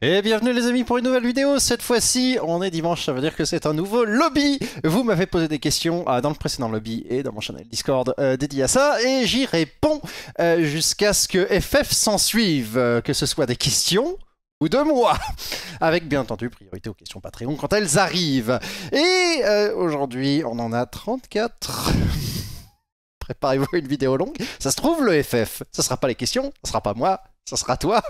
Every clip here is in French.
Et bienvenue les amis pour une nouvelle vidéo, cette fois-ci on est dimanche, ça veut dire que c'est un nouveau lobby Vous m'avez posé des questions ah, dans le précédent lobby et dans mon channel Discord euh, dédié à ça, et j'y réponds euh, jusqu'à ce que FF s'en suive, euh, que ce soit des questions ou de moi Avec bien entendu priorité aux questions Patreon quand elles arrivent Et aujourd'hui on en a 34 Préparez-vous une vidéo longue, ça se trouve le FF, ça sera pas les questions, ça sera pas moi, ça sera toi.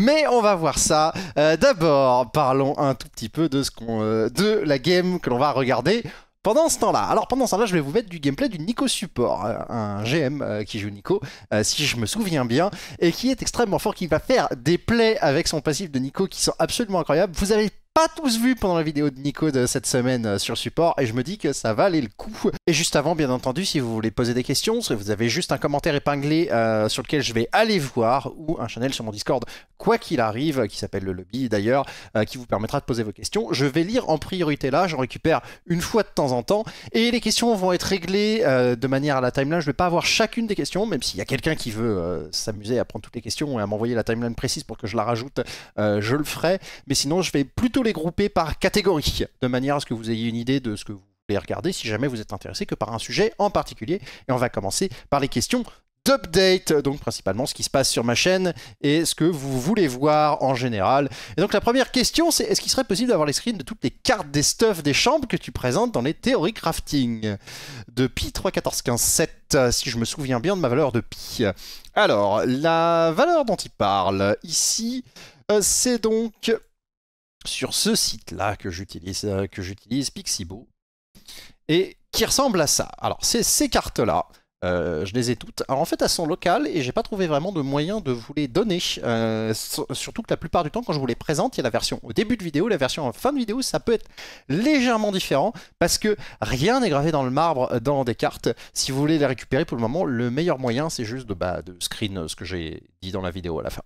Mais on va voir ça. Euh, d'abord, parlons un tout petit peu de, ce qu'on, euh, de la game que l'on va regarder. Pendant ce temps-là, alors pendant ce temps-là, je vais vous mettre du gameplay du Nico Support, euh, un GM qui joue Nico, si je me souviens bien, et qui est extrêmement fort, qui va faire des plays avec son passif de Nico qui sont absolument incroyables. Vous avez pas tous vus pendant la vidéo de Nico de cette semaine euh, sur support et je me dis que ça valait le coup. Et juste avant, bien entendu, si vous voulez poser des questions, si vous avez juste un commentaire épinglé euh, sur lequel je vais aller voir ou un channel sur mon Discord, quoi qu'il arrive, qui s'appelle le lobby d'ailleurs, euh, qui vous permettra de poser vos questions, je vais lire en priorité là, j'en récupère une fois de temps en temps et les questions vont être réglées de manière à la timeline. Je vais pas avoir chacune des questions, même s'il y a quelqu'un qui veut s'amuser à prendre toutes les questions et à m'envoyer la timeline précise pour que je la rajoute, je le ferai. Mais sinon, je vais plutôt les grouper par catégorie, de manière à ce que vous ayez une idée de ce que vous voulez regarder, si jamais vous êtes intéressé que par un sujet en particulier. Et on va commencer par les questions d'update, donc principalement ce qui se passe sur ma chaîne et ce que vous voulez voir en général. Et donc la première question, c'est est-ce qu'il serait possible d'avoir les screens de toutes les cartes des stuffs des chambres que tu présentes dans les théories crafting de Pi 3, 14 15 7, si je me souviens bien de ma valeur de Pi. Alors, la valeur dont il parle ici, euh, c'est donc sur ce site-là que j'utilise, euh, que j'utilise Pixibo, et qui ressemble à ça. Alors, c'est ces cartes-là. Euh, je les ai toutes. Alors en fait, elles sont locales et j'ai pas trouvé vraiment de moyen de vous les donner. Euh, surtout que la plupart du temps, quand je vous les présente, il y a la version au début de vidéo, la version en fin de vidéo, ça peut être légèrement différent parce que rien n'est gravé dans le marbre dans des cartes. Si vous voulez les récupérer pour le moment, le meilleur moyen, c'est juste de, bah, de screen ce que j'ai dit dans la vidéo à la fin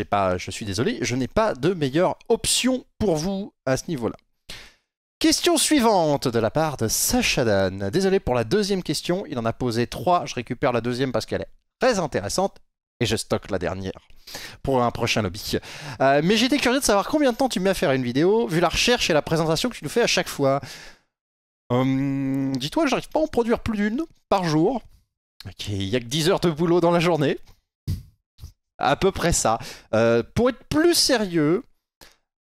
pas, je suis désolé, je n'ai pas de meilleure option pour vous à ce niveau-là. Question suivante de la part de Sachadan. Désolé pour la deuxième question, il en a posé trois. Je récupère la deuxième parce qu'elle est très intéressante et je stocke la dernière pour un prochain lobby. Euh, mais j'étais curieux de savoir combien de temps tu mets à faire une vidéo, vu la recherche et la présentation que tu nous fais à chaque fois. Hum, dis-toi, j'arrive pas à en produire plus d'une par jour. Il n'y a que 10 heures de boulot dans la journée à peu près ça. Euh, pour être plus sérieux,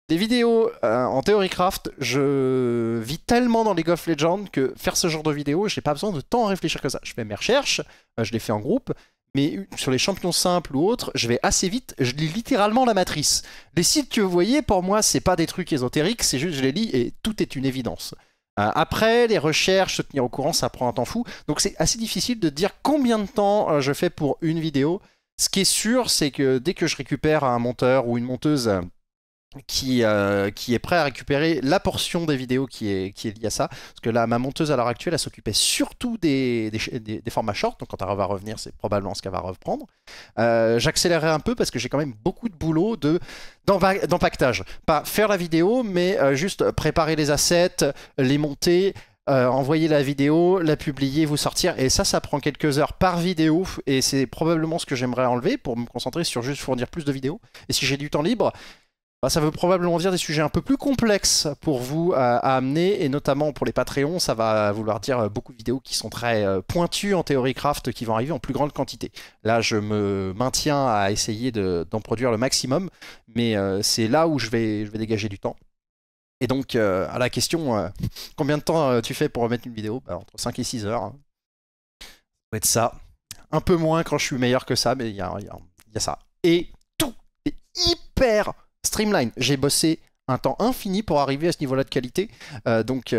des vidéos euh, en Theorycraft, je vis tellement dans les of Legends que faire ce genre de vidéos, j'ai pas besoin de tant réfléchir que ça. Je fais mes recherches, euh, je les fais en groupe, mais sur les champions simples ou autres, je vais assez vite, je lis littéralement la matrice. Les sites que vous voyez, pour moi, c'est pas des trucs ésotériques, c'est juste je les lis et tout est une évidence. après, les recherches, se tenir au courant, ça prend un temps fou. Donc c'est assez difficile de dire combien de temps je fais pour une vidéo. Ce qui est sûr, c'est que dès que je récupère un monteur ou une monteuse qui, euh, est prêt à récupérer la portion des vidéos qui est, qui liée à ça. Parce que là, ma monteuse à l'heure actuelle, elle s'occupait surtout des, formats short. Donc quand elle va revenir, c'est probablement ce qu'elle va reprendre. Euh, j'accélérerai un peu parce que j'ai quand même beaucoup de boulot de d'empaquetage. Pas faire la vidéo, mais euh, juste préparer les assets, les monter, euh, envoyer la vidéo, la publier, vous sortir. Et ça, ça prend quelques heures par vidéo. Et c'est probablement ce que j'aimerais enlever pour me concentrer sur juste fournir plus de vidéos. Et si j'ai du temps libre, bah, ça veut probablement dire des sujets un peu plus complexes pour vous à, amener. Et notamment pour les Patreons, ça va vouloir dire euh, beaucoup de vidéos qui sont très euh, pointues en théorie craft qui vont arriver en plus grande quantité. Là, je me maintiens à essayer d'en produire le maximum. Mais c'est là où je vais, je vais dégager du temps. Et donc, euh, à la question, euh, combien de temps euh, tu fais pour remettre une vidéo bah, Entre 5 et 6 heures. Hein. Ça être ça. Un peu moins quand je suis meilleur que ça, mais il y, a, ça. Et tout est hyper streamline. J'ai bossé un temps infini pour arriver à ce niveau-là de qualité. donc,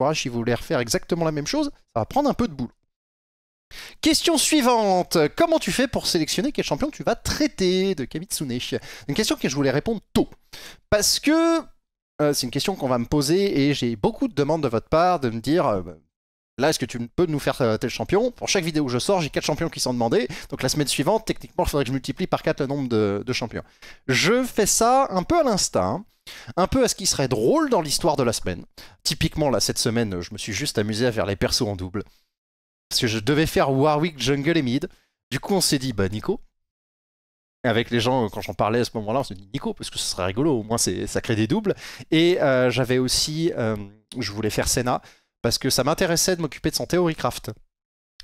voilà, si vous voulez refaire exactement la même chose, ça va prendre un peu de boulot. Question suivante. Comment tu fais pour sélectionner quel champion tu vas traiter de Kamitsune Une question que je voulais répondre tôt. Parce que euh, c'est une question qu'on va me poser et j'ai beaucoup de demandes de votre part de me dire euh, bah, là, est-ce que tu peux nous faire tel champion Pour chaque vidéo où je sors, j'ai 4 champions qui sont demandés. Donc la semaine suivante, techniquement, il faudrait que je multiplie par 4 le nombre de, de champions. Je fais ça un peu à l'instinct, hein. un peu à ce qui serait drôle dans l'histoire de la semaine. Typiquement, là, cette semaine, je me suis juste amusé à faire les persos en double. Parce que je devais faire Warwick, Jungle et Mid. Du coup, on s'est dit, bah Nico, avec les gens, quand j'en parlais à ce moment-là, on se dit Nico, parce que ce serait rigolo, au moins ça crée des doubles. Et euh, j'avais aussi, euh, je voulais faire Senna, parce que ça m'intéressait de m'occuper de son Theorycraft.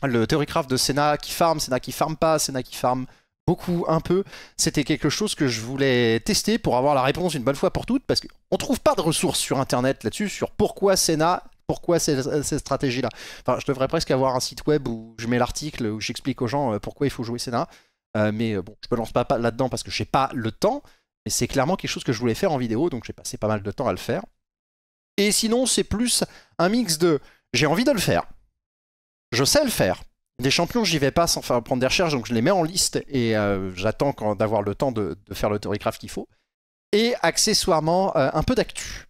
Le Theorycraft de Senna qui farm, Senna qui farm pas, Senna qui farm beaucoup, un peu. C'était quelque chose que je voulais tester pour avoir la réponse une bonne fois pour toutes, parce qu'on ne trouve pas de ressources sur Internet là-dessus, sur pourquoi Senna pourquoi cette stratégie là Enfin, je devrais presque avoir un site web où je mets l'article, où j'explique aux gens euh, pourquoi il faut jouer Senna. Euh, mais euh, bon, je ne me lance pas là-dedans parce que je n'ai pas le temps. Mais c'est clairement quelque chose que je voulais faire en vidéo, donc j'ai passé pas mal de temps à le faire. Et sinon, c'est plus un mix de j'ai envie de le faire, je sais le faire. Des champions, j'y vais pas sans faire prendre des recherches, donc je les mets en liste et euh, j'attends d'avoir le temps de, faire le Theorycraft qu'il faut. Et accessoirement, un peu d'actu.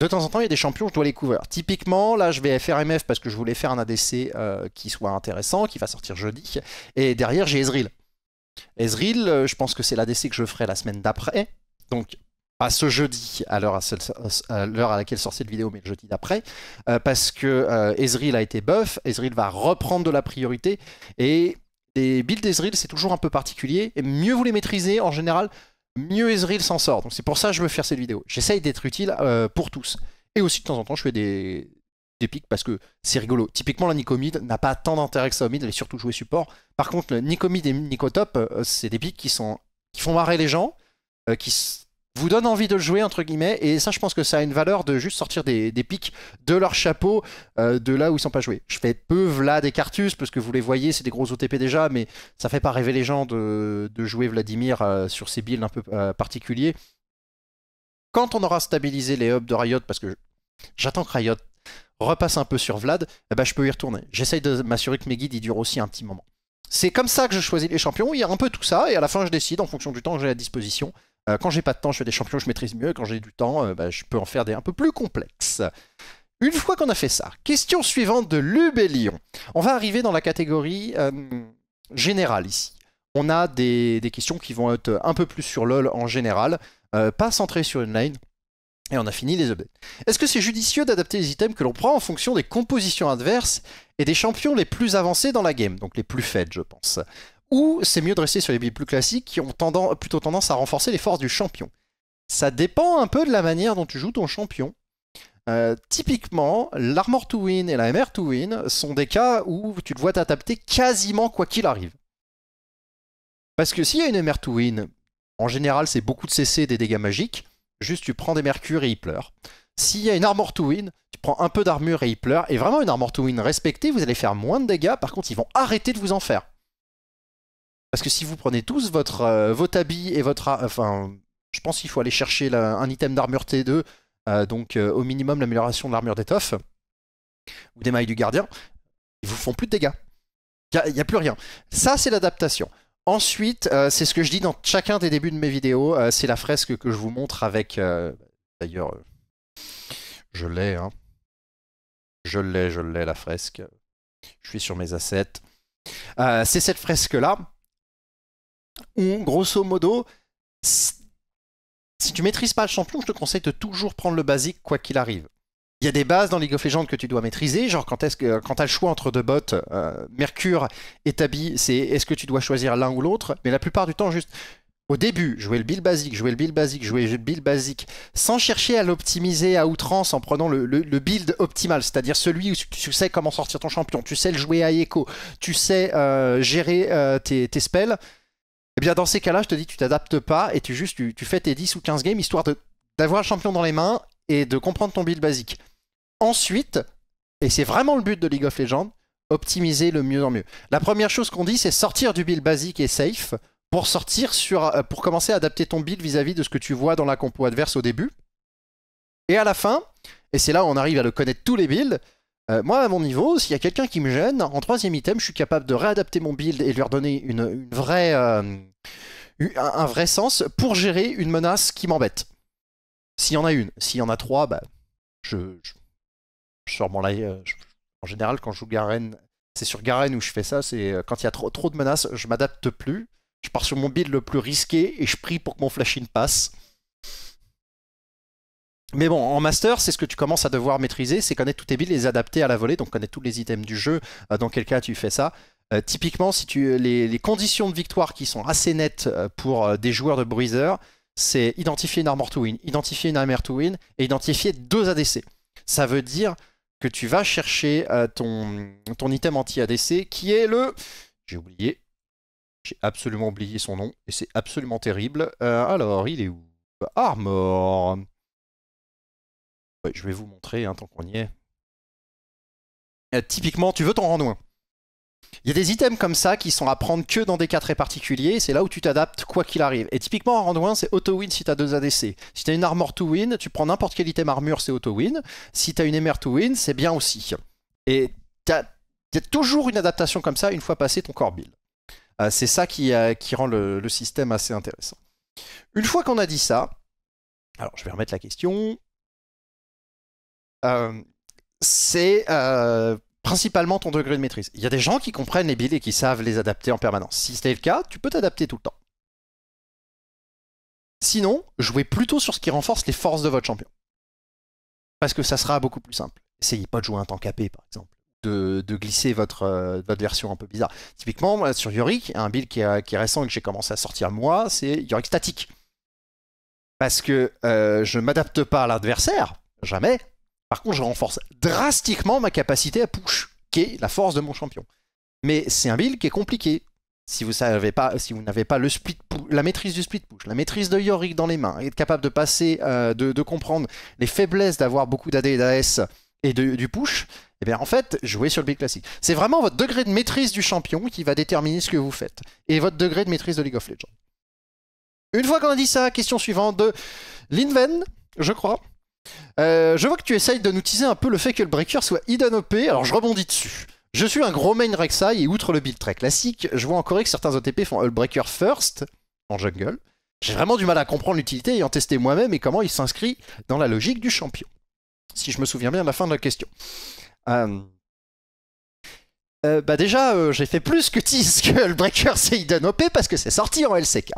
De temps en temps, il y a des champions, je dois les couvrir. Typiquement, là, je vais FRMF parce que je voulais faire un ADC qui soit intéressant, qui va sortir jeudi. Et derrière, j'ai Ezreal. Ezreal, euh, je pense que c'est l'ADC que je ferai la semaine d'après. Donc, pas ce jeudi, à l'heure à, à, laquelle sort cette vidéo, mais le jeudi d'après. Euh, parce que euh, Ezreal a été buff, Ezreal va reprendre de la priorité. Et des builds d'Ezreal, c'est toujours un peu particulier. Et mieux vous les maîtrisez, en général, mieux Ezreal s'en sort. Donc, c'est pour ça que je veux faire cette vidéo. J'essaye d'être utile pour tous. Et aussi, de temps en temps, je fais des, des pics parce que c'est rigolo. Typiquement, la Nicomide n'a pas tant d'intérêt que ça au mid, elle est surtout jouée support. Par contre, le Nicomide et Nicotop, euh, c'est des pics qui, sont, qui font marrer les gens, euh, qui vous donnent envie de le jouer, entre guillemets, et ça, je pense que ça a une valeur de juste sortir des, pics de leur chapeau, euh, de là où ils sont pas joués. Je fais peu Vlad et Cartus, parce que vous les voyez, c'est des gros OTP déjà, mais ça fait pas rêver les gens de, jouer Vladimir sur ces builds un peu particuliers. Quand on aura stabilisé les hubs de Riot, parce que j'attends que Riot repasse un peu sur Vlad, eh ben, je peux y retourner. J'essaye de m'assurer que mes guides y durent aussi un petit moment. C'est comme ça que je choisis les champions. Il y a un peu tout ça, et à la fin, je décide en fonction du temps que j'ai à disposition. Euh, quand j'ai pas de temps, je fais des champions, je maîtrise mieux. Quand j'ai du temps, euh, ben, je peux en faire des un peu plus complexes. Une fois qu'on a fait ça, question suivante de Lubellion. On va arriver dans la catégorie euh, générale ici. On a des, des, questions qui vont être un peu plus sur LoL en général, pas centrées sur une lane. Et on a fini les objets. Est-ce que c'est judicieux d'adapter les items que l'on prend en fonction des compositions adverses et des champions les plus avancés dans la game, donc les plus faibles je pense Ou c'est mieux de rester sur les billes plus classiques qui ont plutôt tendance à renforcer les forces du champion Ça dépend un peu de la manière dont tu joues ton champion. Euh, typiquement, l'Armor to Win et la MR to Win sont des cas où tu te vois t'adapter quasiment quoi qu'il arrive. Parce que s'il y a une MR to Win, en général c'est beaucoup de CC des dégâts magiques. Juste, tu prends des mercures et il pleure. S'il y a une armor to win, tu prends un peu d'armure et il pleure. Et vraiment, une armor to win respectée, vous allez faire moins de dégâts. Par contre, ils vont arrêter de vous en faire. Parce que si vous prenez tous votre, euh, habit et votre... Enfin, je pense qu'il faut aller chercher un item d'armure T2, euh, donc euh, au minimum l'amélioration de l'armure d'étoffe, ou des mailles du gardien, ils vous font plus de dégâts. Il n'y a, plus rien. Ça, c'est l'adaptation. Ensuite, euh, c'est ce que je dis dans chacun des débuts de mes vidéos, euh, c'est la fresque que je vous montre avec... Euh, d'ailleurs, je l'ai, hein. Je l'ai, je l'ai, la fresque. Je suis sur mes assets. c'est cette fresque-là, où, grosso modo, si tu maîtrises pas le champion, je te conseille de toujours prendre le basique, quoi qu'il arrive. Il y a des bases dans League of Legends que tu dois maîtriser, genre quand est-ce que quand t'as le choix entre deux bots, euh, Mercure et Tabi, c'est est-ce que tu dois choisir l'un ou l'autre, mais la plupart du temps juste au début, jouer le build basique, jouer le build basique, jouer le build basique, sans chercher à l'optimiser à outrance en prenant le, build optimal, c'est-à-dire celui où tu sais comment sortir ton champion, tu sais le jouer à écho, tu sais euh, gérer euh, tes, spells, et eh bien dans ces cas-là, je te dis, tu t'adaptes pas et tu juste tu, fais tes 10 ou 15 games histoire d'avoir un champion dans les mains et de comprendre ton build basique ensuite, et c'est vraiment le but de League of Legends, optimiser le mieux en mieux. La première chose qu'on dit, c'est sortir du build basique et safe pour sortir sur, euh, pour commencer à adapter ton build vis-à-vis de ce que tu vois dans la compo adverse au début. Et à la fin, et c'est là où on arrive à le connaître tous les builds, euh, moi à mon niveau, s'il y a quelqu'un qui me gêne, en troisième item, je suis capable de réadapter mon build et lui redonner une, vraie, euh, un vrai sens pour gérer une menace qui m'embête. S'il y en a une, s'il y en a trois, bah, je euh, en général, quand je joue Garen, c'est sur Garen où je fais ça. C'est euh, quand il y a trop, trop de menaces, je m'adapte plus. Je pars sur mon build le plus risqué et je prie pour que mon flash passe. Mais bon, en master, c'est ce que tu commences à devoir maîtriser, c'est connaître tous tes builds, les adapter à la volée, donc connaître tous les items du jeu, euh, dans quel cas tu fais ça. typiquement, si tu, les, les, conditions de victoire qui sont assez nettes pour des joueurs de Bruiser, c'est identifier une armor to win, identifier une armor to win et identifier deux ADC. Ça veut dire que tu vas chercher euh, ton, ton item anti-ADC qui est le... J'ai oublié. J'ai absolument oublié son nom et c'est absolument terrible. Euh, alors, il est où Armor Je vais vous montrer un hein, tant qu'on y est. Euh, typiquement, tu veux t'en rendre il y a des items comme ça qui sont à prendre que dans des cas très particuliers, c'est là où tu t'adaptes quoi qu'il arrive. Et typiquement en round c'est auto-win si tu as deux ADC. Si tu as une armor to win, tu prends n'importe quel item armure, c'est auto-win. Si tu as une MR to win, c'est bien aussi. Et tu as, a toujours une adaptation comme ça une fois passé ton core build. Euh, c'est ça qui, euh, rend le, système assez intéressant. Une fois qu'on a dit ça, alors je vais remettre la question. Euh, c'est principalement ton degré de maîtrise. Il y a des gens qui comprennent les builds et qui savent les adapter en permanence. Si c'est le cas, tu peux t'adapter tout le temps. Sinon, jouez plutôt sur ce qui renforce les forces de votre champion. Parce que ça sera beaucoup plus simple. Essayez pas de jouer un tank AP, par exemple. De, glisser euh, votre, version un peu bizarre. Typiquement, sur Yorick, un build qui est, qui récent et que j'ai commencé à sortir moi, c'est Yorick statique. Parce que je euh, je m'adapte pas à l'adversaire, jamais, par contre, je renforce drastiquement ma capacité à push, qui est la force de mon champion. Mais c'est un build qui est compliqué. Si vous n'avez pas, si vous n'avez pas le split la maîtrise du split push, la maîtrise de Yorick dans les mains, être capable de passer, euh, de, comprendre les faiblesses d'avoir beaucoup d'AD et d'AS et du push, et eh bien en fait, jouez sur le build classique. C'est vraiment votre degré de maîtrise du champion qui va déterminer ce que vous faites. Et votre degré de maîtrise de League of Legends. Une fois qu'on a dit ça, question suivante de Linven, je crois. Euh, je vois que tu essayes de nous teaser un peu le fait que le breaker soit hidden alors je rebondis dessus. Je suis un gros main Rek'Sai et outre le build très classique, je vois en Corée que certains OTP font breaker first en jungle. J'ai vraiment du mal à comprendre l'utilité ayant testé moi-même et comment il s'inscrit dans la logique du champion. Si je me souviens bien de la fin de la question. Euh, euh, bah déjà, euh, j'ai fait plus que tease que le Breaker c'est OP parce que c'est sorti en LCK.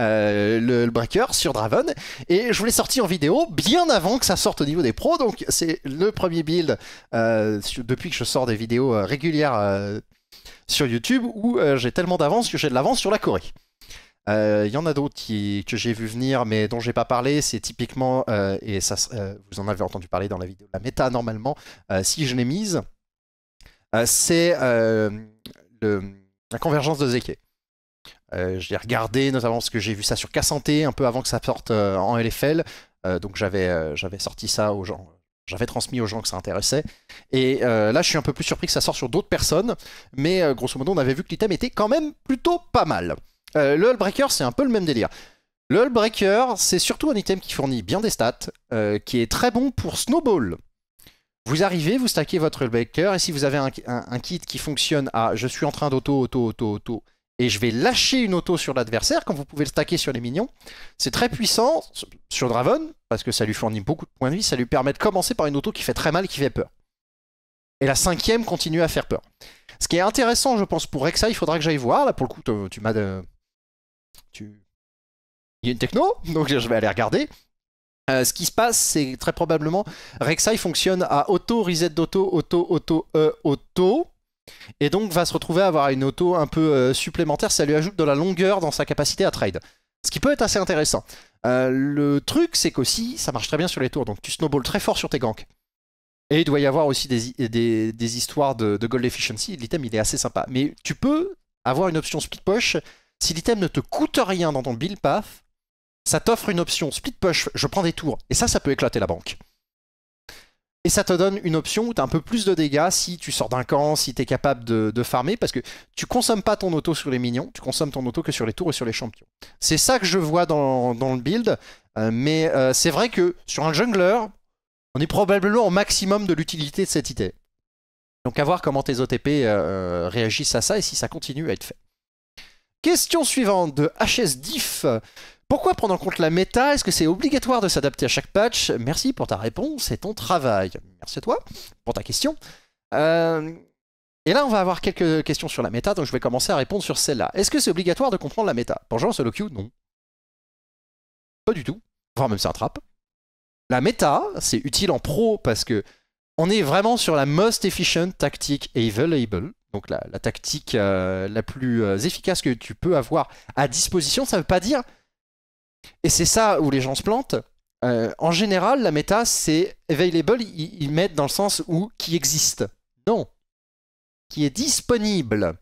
Euh, le, Breaker sur Draven. Et je vous l'ai sorti en vidéo bien avant que ça sorte au niveau des pros. Donc c'est le premier build depuis que je sors des vidéos régulières sur YouTube où j'ai tellement d'avance que j'ai de l'avance sur la Corée. Il y en a d'autres que j'ai vu venir mais dont j'ai pas parlé, c'est typiquement, et ça, vous en avez entendu parler dans la vidéo, la méta normalement, si je l'ai mise, euh, c'est euh, la convergence de Zeke. Euh, j'ai regardé notamment parce que j'ai vu ça sur Cassanté un peu avant que ça sorte en LFL. donc j'avais sorti ça aux gens j'avais transmis aux gens que ça intéressait. Et là, je suis un peu plus surpris que ça sorte sur d'autres personnes, mais grosso modo, on avait vu que l'item était quand même plutôt pas mal. le Hullbreaker, c'est un peu le même délire. Le Hullbreaker, c'est surtout un item qui fournit bien des stats, qui est très bon pour Snowball. Vous arrivez, vous stackez votre Baker et si vous avez un, kit qui fonctionne à je suis en train d'auto, auto, auto, auto, et je vais lâcher une auto sur l'adversaire, quand vous pouvez le stacker sur les minions, c'est très puissant sur Draven, parce que ça lui fournit beaucoup de points de vie, ça lui permet de commencer par une auto qui fait très mal, qui fait peur. Et la cinquième continue à faire peur. Ce qui est intéressant, je pense, pour Rexa, il faudra que j'aille voir. Là, pour le coup, tu m'as. Euh, tu... Il y a une techno, donc je vais aller regarder. Euh, ce qui se passe, c'est très probablement Rexai fonctionne à auto, reset d'auto, auto, auto, e, auto. Et donc va se retrouver à avoir une auto un peu euh, supplémentaire. Ça lui ajoute de la longueur dans sa capacité à trade. Ce qui peut être assez intéressant. le truc, c'est qu'aussi, ça marche très bien sur les tours. Donc tu snowballs très fort sur tes ganks. Et il doit y avoir aussi des, histoires de, gold efficiency. L'item, il est assez sympa. Mais tu peux avoir une option split poche si l'item ne te coûte rien dans ton build path ça t'offre une option split push, je prends des tours, et ça, ça peut éclater la banque. Et ça te donne une option où tu as un peu plus de dégâts si tu sors d'un camp, si tu es capable de, farmer, parce que tu consommes pas ton auto sur les minions, tu consommes ton auto que sur les tours et sur les champions. C'est ça que je vois dans, le build, euh, mais euh, c'est vrai que sur un jungler, on est probablement au maximum de l'utilité de cette idée. Donc à voir comment tes OTP euh, réagissent à ça et si ça continue à être fait. Question suivante de HS Diff. Pourquoi prendre en compte la méta Est-ce que c'est obligatoire de s'adapter à chaque patch Merci pour ta réponse et ton travail. Merci à toi pour ta question. Euh, et là, on va avoir quelques questions sur la méta, donc je vais commencer à répondre sur celle-là. Est-ce que c'est obligatoire de comprendre la méta Pour Jean Solo Q, non. Pas du tout. Voire même c'est un trap. La méta, c'est utile en pro parce que on est vraiment sur la most efficient tactique available, donc la, tactique euh, la plus euh, efficace que tu peux avoir à disposition. Ça ne veut pas dire et c'est ça où les gens se plantent. Euh, en général, la méta, c'est available, ils, mettent dans le sens où qui existe. Non. Qui est disponible.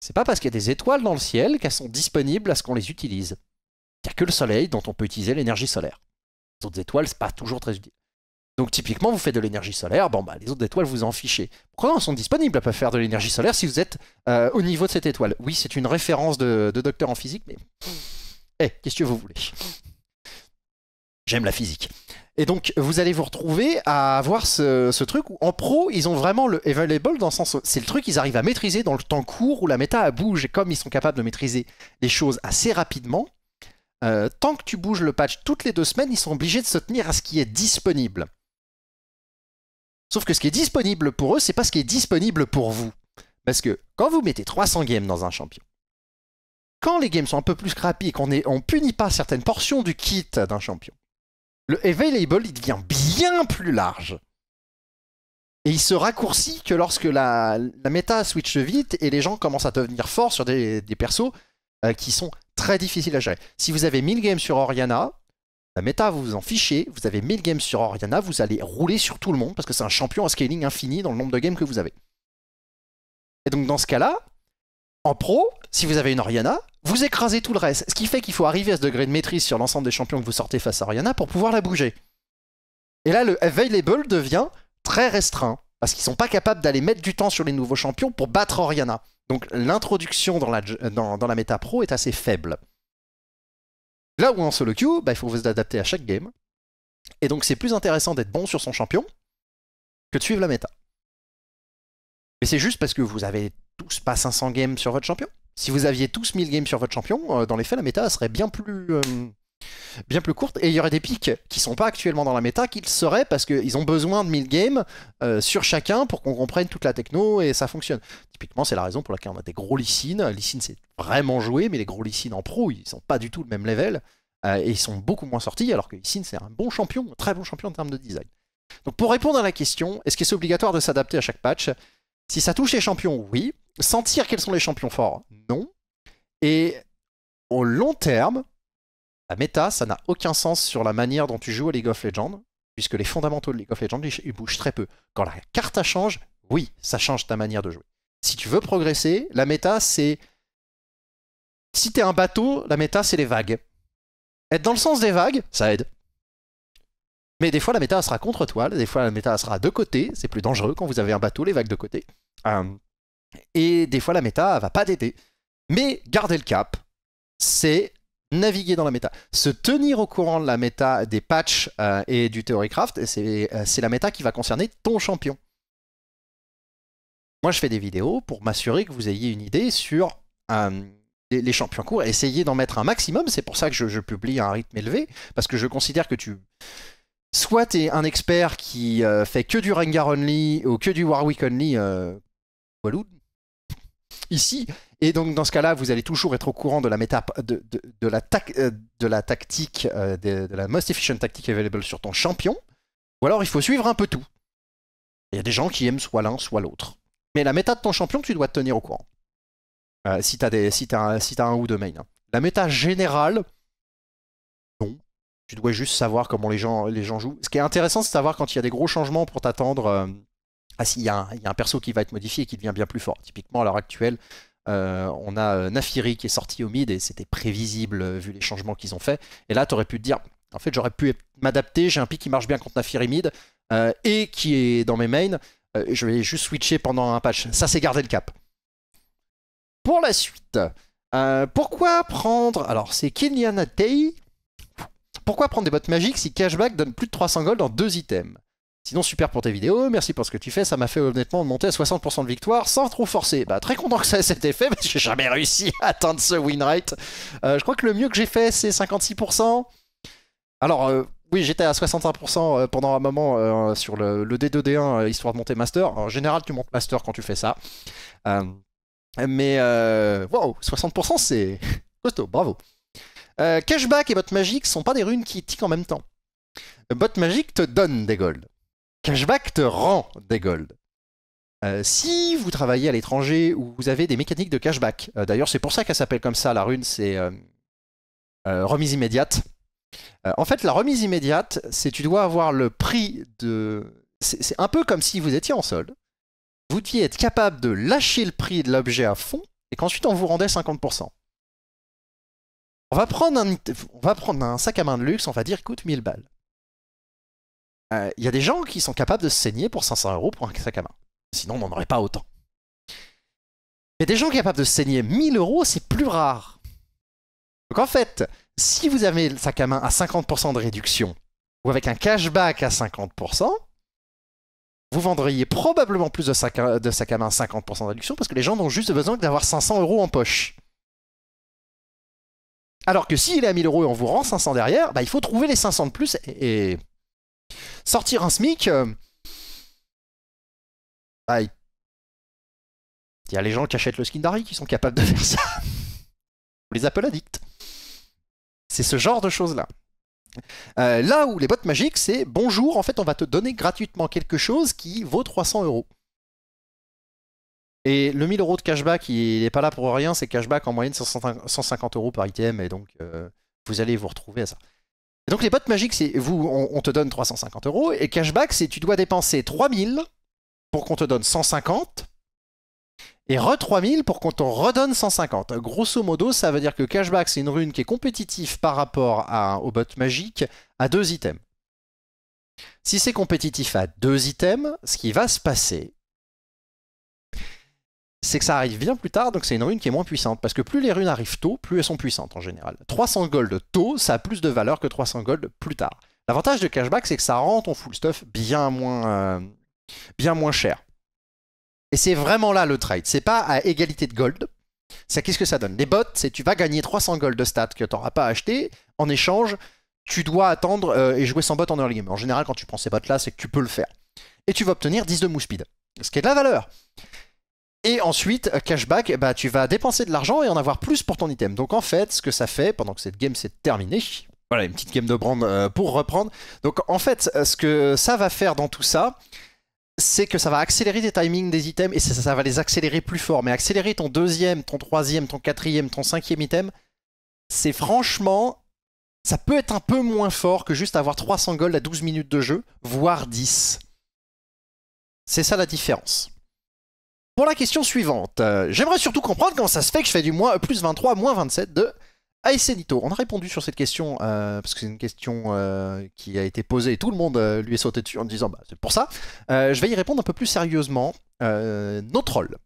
C'est pas parce qu'il y a des étoiles dans le ciel qu'elles sont disponibles à ce qu'on les utilise. Il n'y a que le soleil dont on peut utiliser l'énergie solaire. Les autres étoiles, c'est pas toujours très utile. Donc typiquement, vous faites de l'énergie solaire, bon bah les autres étoiles vous en fichez. Pourquoi elles sont disponibles à peuvent faire de l'énergie solaire si vous êtes euh, au niveau de cette étoile. Oui, c'est une référence de docteur en physique, mais eh, qu'est-ce que vous voulez J'aime la physique. Et donc, vous allez vous retrouver à avoir ce, truc où, en pro, ils ont vraiment le available dans le sens. C'est le truc qu'ils arrivent à maîtriser dans le temps court où la méta bouge. Et comme ils sont capables de maîtriser les choses assez rapidement, euh, tant que tu bouges le patch toutes les deux semaines, ils sont obligés de se tenir à ce qui est disponible. Sauf que ce qui est disponible pour eux, c'est pas ce qui est disponible pour vous. Parce que quand vous mettez 300 games dans un champion, quand les games sont un peu plus scrappy et qu'on on punit pas certaines portions du kit d'un champion, le available devient bien plus large. Et il se raccourcit que lorsque la, méta switch vite et les gens commencent à devenir forts sur des, persos euh, qui sont très difficiles à gérer. Si vous avez 1000 games sur Oriana, la méta vous vous en fichez, vous avez 1000 games sur Oriana, vous allez rouler sur tout le monde parce que c'est un champion à scaling infini dans le nombre de games que vous avez. Et donc dans ce cas-là, en pro, si vous avez une Oriana, vous écrasez tout le reste. Ce qui fait qu'il faut arriver à ce degré de maîtrise sur l'ensemble des champions que vous sortez face à Oriana pour pouvoir la bouger. Et là, le available devient très restreint, parce qu'ils sont pas capables d'aller mettre du temps sur les nouveaux champions pour battre Oriana. Donc l'introduction dans la, méta pro est assez faible. Là où en solo queue, bah, il faut vous adapter à chaque game. Et donc c'est plus intéressant d'être bon sur son champion que de suivre la méta. Mais c'est juste parce que vous avez tous pas 500 games sur votre champion. Si vous aviez tous 1000 games sur votre champion, euh, dans les faits, la méta serait bien plus, euh, bien plus courte et il y aurait des pics qui sont pas actuellement dans la méta qu'ils seraient parce qu'ils ont besoin de 1000 games euh, sur chacun pour qu'on comprenne toute la techno et ça fonctionne. Typiquement, c'est la raison pour laquelle on a des gros lycines. Lycine, c'est vraiment joué, mais les gros lycines en pro, ils sont pas du tout le même level et ils sont beaucoup moins sortis alors que lycine, c'est un bon champion, un très bon champion en termes de design. Donc pour répondre à la question, est-ce qu'il est obligatoire de s'adapter à chaque patch Si ça touche les champions, oui sentir quels sont les champions forts, non. Et au long terme, la méta, ça n'a aucun sens sur la manière dont tu joues à League of Legends, puisque les fondamentaux de League of Legends, ils bougent très peu. Quand la carte change, oui, ça change ta manière de jouer. Si tu veux progresser, la méta, c'est... Si t'es un bateau, la méta, c'est les vagues. Être dans le sens des vagues, ça aide. Mais des fois, la méta sera contre toi, des fois, la méta sera de côté, c'est plus dangereux quand vous avez un bateau, les vagues de côté. Euh, et des fois, la méta va pas t'aider. Mais garder le cap, c'est naviguer dans la méta. Se tenir au courant de la méta, des patchs euh, et du Theorycraft, euh, c'est la méta qui va concerner ton champion. Moi, je fais des vidéos pour m'assurer que vous ayez une idée sur euh, les, champions courts. Essayez d'en mettre un maximum. C'est pour ça que je, publie à un rythme élevé, parce que je considère que tu... Soit tu es un expert qui fait que du Rengar Only ou que du Warwick Only, ici. Et donc, dans ce cas-là, vous allez toujours être au courant de la, méta, de, la, euh, de la tactique, euh, de, la most efficient tactique available sur ton champion. Ou alors, il faut suivre un peu tout. Il y a des gens qui aiment soit l'un, soit l'autre. Mais la méta de ton champion, tu dois te tenir au courant. Euh, si t'as si, as, si as un ou deux mains. La méta générale, non. Tu dois juste savoir comment les gens, les gens jouent. Ce qui est intéressant, c'est de savoir quand il y a des gros changements pour t'attendre ah si, il y, a un perso qui va être modifié et qui devient bien plus fort. Typiquement, à l'heure actuelle, euh, on a euh, Nafiri qui est sorti au mid et c'était prévisible euh, vu les changements qu'ils ont fait. Et là, tu aurais pu te dire, en fait, j'aurais pu m'adapter, j'ai un pick qui marche bien contre Nafiri mid et qui est dans mes mains. je vais juste switcher pendant un patch. Ça, c'est garder le cap. Pour la suite, pourquoi prendre. Alors, c'est Kenyanatei. Pourquoi prendre des bottes magiques si Cashback donne plus de 300 gold dans deux items Sinon, super pour tes vidéos, merci pour ce que tu fais, ça m'a fait honnêtement monter à 60% de victoire sans trop forcer. Bah, très content que ça ait cet effet, mais j'ai jamais réussi à atteindre ce win rate. Euh, je crois que le mieux que j'ai fait, c'est 56%. Alors, euh, oui, j'étais à 61% euh, pendant un moment sur le, D2-D1, histoire de monter master. En général, tu montes master quand tu fais ça. mais, wow, 60%, c'est costaud, bravo. cashback et bot magique sont pas des runes qui tiquent en même temps. Bot magique te donne des golds cashback te rend des golds. Euh, si vous travaillez à l'étranger ou vous avez des mécaniques de cashback, euh, d'ailleurs c'est pour ça qu'elle s'appelle comme ça, la rune c'est euh, remise immédiate. en fait la remise immédiate c'est tu dois avoir le prix de... C'est un peu comme si vous étiez en solde. Vous deviez être capable de lâcher le prix de l'objet à fond et qu'ensuite on vous rendait 50%. On va, prendre un, on va prendre un sac à main de luxe, on va dire coûte 1000 balles. Euh, il y a des gens qui sont capables de se saigner pour 500 euros pour un sac à main. Sinon, on n'en aurait pas autant. Mais des gens capables de se saigner 1000 euros, c'est plus rare. Donc en fait, si vous avez le sac à main à 50% de réduction, ou avec un cashback à 50%, vous vendriez probablement plus de sac à, de main à 50% de réduction parce que les gens n'ont juste besoin d'avoir 500 euros en poche. Alors que s'il est à 1000 euros et on vous rend 500 derrière, bah, il faut trouver les 500 de plus et Sortir un SMIC. Euh, il... y a les gens qui achètent le skin d'Harry qui sont capables de faire ça. On les appelle addicts. C'est ce genre de choses-là. Euh, là où les bottes magiques, c'est bonjour, en fait, on va te donner gratuitement quelque chose qui vaut 300 euros. Et le 1000 euros de cashback, il n'est pas là pour rien, c'est cashback en moyenne 150 euros par item, et donc euh, vous allez vous retrouver à ça donc les bots magiques, c'est vous, on, te donne 350 euros, et cashback, c'est tu dois dépenser 3000 pour qu'on te donne 150, et re 3000 pour qu'on te redonne 150. Grosso modo, ça veut dire que cashback, c'est une rune qui est compétitive par rapport à, aux bots magiques à deux items. Si c'est compétitif à deux items, ce qui va se passer, c'est que ça arrive bien plus tard, donc c'est une rune qui est moins puissante. Parce que plus les runes arrivent tôt, plus elles sont puissantes en général. 300 gold tôt, ça a plus de valeur que 300 gold plus tard. L'avantage de cashback, c'est que ça rend ton full stuff bien moins, euh, bien moins cher. Et c'est vraiment là le trade. C'est pas à égalité de gold. qu'est-ce que ça donne Les bots, c'est tu vas gagner 300 gold de stats que tu n'auras pas acheté. En échange, tu dois attendre euh, et jouer sans bots en early game. En général, quand tu prends ces bots-là, c'est que tu peux le faire. Et tu vas obtenir 10 de move speed. Ce qui est de la valeur et ensuite, cashback, bah, tu vas dépenser de l'argent et en avoir plus pour ton item. Donc en fait, ce que ça fait pendant que cette game s'est terminée, voilà, une petite game de brand euh, pour reprendre. Donc en fait, euh, ce que ça va faire dans tout ça, c'est que ça va accélérer tes timings des items et ça, ça, va les accélérer plus fort. Mais accélérer ton deuxième, ton troisième, ton quatrième, ton cinquième item, c'est franchement, ça peut être un peu moins fort que juste avoir 300 gold à 12 minutes de jeu, voire 10. C'est ça la différence pour la question suivante. Euh, j'aimerais surtout comprendre comment ça se fait que je fais du moins euh, plus 23, moins 27 de A.S.Nito. On a répondu sur cette question, euh, parce que c'est une question qui a été posée et tout le monde lui est sauté dessus en disant bah, c'est pour ça. je vais y répondre un peu plus sérieusement. notre rôle.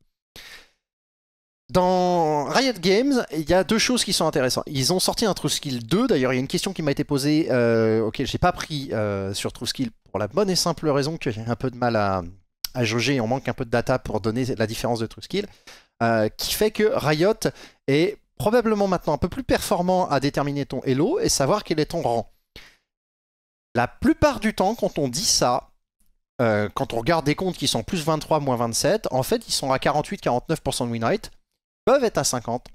Dans Riot Games, il y a deux choses qui sont intéressantes. Ils ont sorti un Skill 2, d'ailleurs il y a une question qui m'a été posée, auquel j'ai pas pris sur Skill pour la bonne et simple raison que j'ai un peu de mal à, à jauger, on manque un peu de data pour donner la différence de true skill, euh, qui fait que Riot est probablement maintenant un peu plus performant à déterminer ton Elo et savoir quel est ton rang. La plupart du temps, quand on dit ça, euh, quand on regarde des comptes qui sont plus 23, moins 27, en fait, ils sont à 48-49% de win peuvent être à 50,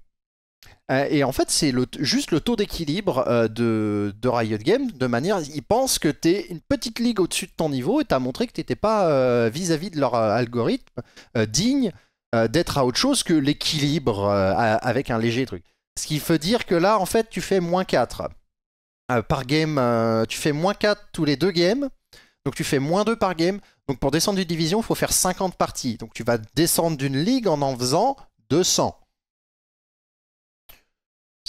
euh, et en fait, c'est juste le taux d'équilibre euh, de, Riot Games, de manière, ils pensent que tu es une petite ligue au-dessus de ton niveau et t'as montré que tu n'étais pas, euh, vis-à-vis de leur algorithme, digne d'être à autre chose que l'équilibre avec un léger truc. Ce qui veut dire que là, en fait, tu fais moins 4 par game, tu fais moins 4 tous les deux games, donc tu fais moins 2 par game. Donc pour descendre d'une division, il faut faire 50 parties. Donc tu vas descendre d'une ligue en en faisant 200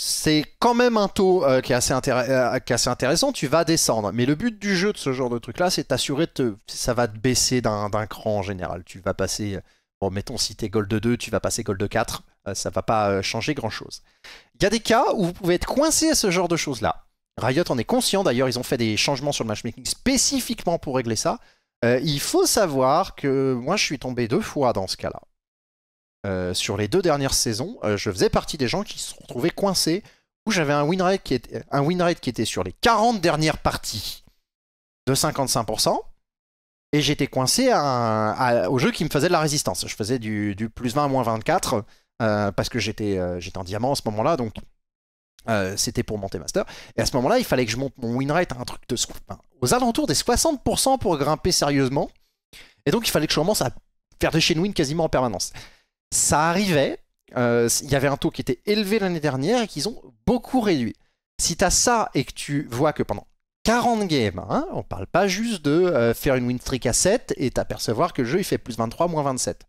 c'est quand même un taux euh, euh, qui, est assez intéressant, tu vas descendre. Mais le but du jeu de ce genre de truc-là, c'est t'assurer que ça va te baisser d'un cran en général. Tu vas passer, euh, bon, mettons si t'es gold 2, tu vas passer gold 4, ça ça va pas changer grand-chose. Il y a des cas où vous pouvez être coincé à ce genre de choses-là. Riot en est conscient, d'ailleurs ils ont fait des changements sur le matchmaking spécifiquement pour régler ça. il faut savoir que moi je suis tombé deux fois dans ce cas-là. Euh, sur les deux dernières saisons, euh, je faisais partie des gens qui se retrouvaient coincés où j'avais un win rate qui était, un qui était sur les 40 dernières parties de 55% et j'étais coincé à au jeu qui me faisait de la résistance. Je faisais du, plus 20 à moins 24 euh, parce que j'étais en diamant à ce moment-là, donc c'était pour monter master. Et à ce moment-là, il fallait que je monte mon winrate à un truc de aux alentours des 60% pour grimper sérieusement. Et donc, il fallait que je commence à faire des chain win quasiment en permanence ça arrivait. Euh, il y avait un taux qui était élevé l'année dernière et qu'ils ont beaucoup réduit. Si tu as ça et que tu vois que pendant 40 games, hein, on ne parle pas juste de euh, faire une win streak à 7 et t'apercevoir que le jeu il fait plus 23, moins 27.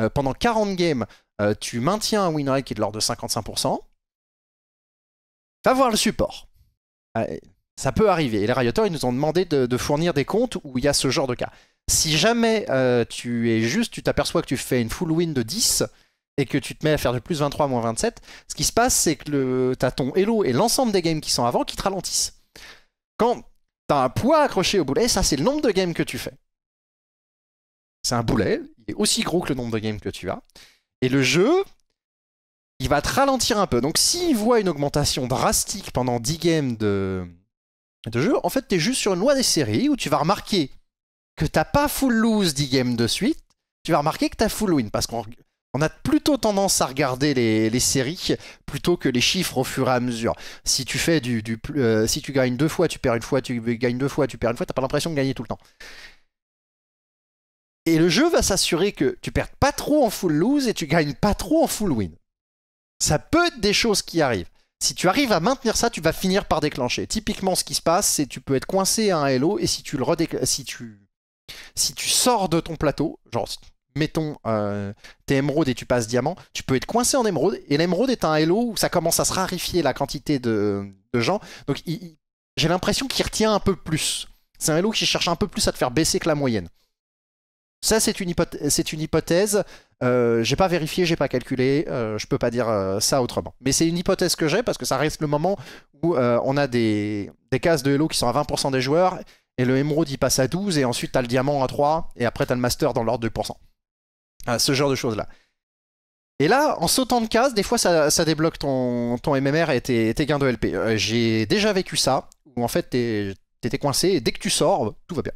Euh, pendant 40 games, tu maintiens un win rate qui est de l'ordre de 55%. Va voir le support. ça peut arriver. Et les Rioters ils nous ont demandé de fournir des comptes où il y a ce genre de cas. Si jamais euh, tu es juste, tu t'aperçois que tu fais une full win de 10 et que tu te mets à faire de plus 23 moins 27, ce qui se passe, c'est que tu as ton Hello et l'ensemble des games qui sont avant qui te ralentissent. Quand tu as un poids accroché au boulet, ça c'est le nombre de games que tu fais. C'est un boulet, il est aussi gros que le nombre de games que tu as. Et le jeu, il va te ralentir un peu. Donc s'il voit une augmentation drastique pendant 10 games de, de jeu, en fait, tu es juste sur une loi des séries où tu vas remarquer que t'as pas full lose 10 games de suite, tu vas remarquer que t'as full win. Parce qu'on on a plutôt tendance à regarder les, séries plutôt que les chiffres au fur et à mesure. Si tu fais du, euh, si tu gagnes deux fois, tu perds une fois, tu gagnes deux fois, tu perds une fois, t'as pas l'impression de gagner tout le temps. Et le jeu va s'assurer que tu perds pas trop en full lose et tu gagnes pas trop en full win. Ça peut être des choses qui arrivent. Si tu arrives à maintenir ça, tu vas finir par déclencher. Typiquement, ce qui se passe, c'est que tu peux être coincé à un hello et si tu le si tu si tu sors de ton plateau, genre mettons, euh, t'es émeraude et tu passes diamant, tu peux être coincé en émeraude. Et l'émeraude est un hello où ça commence à se rarifier la quantité de, gens. Donc j'ai l'impression qu'il retient un peu plus. C'est un hello qui cherche un peu plus à te faire baisser que la moyenne. Ça, c'est une, hypothèse. Euh, j'ai pas vérifié, j'ai pas calculé. Euh, je peux pas dire ça autrement. Mais c'est une hypothèse que j'ai parce que ça reste le moment où on a des, des cases de hello qui sont à 20% des joueurs et le émeraude il passe à 12, et ensuite t'as le diamant à 3, et après t'as le master dans l'ordre de 2%. ce genre de choses-là. Et là, en sautant de case, des fois ça, débloque ton, MMR et tes, gains de LP. Euh, j'ai déjà vécu ça, où en fait t'étais coincé, et dès que tu sors, tout va bien.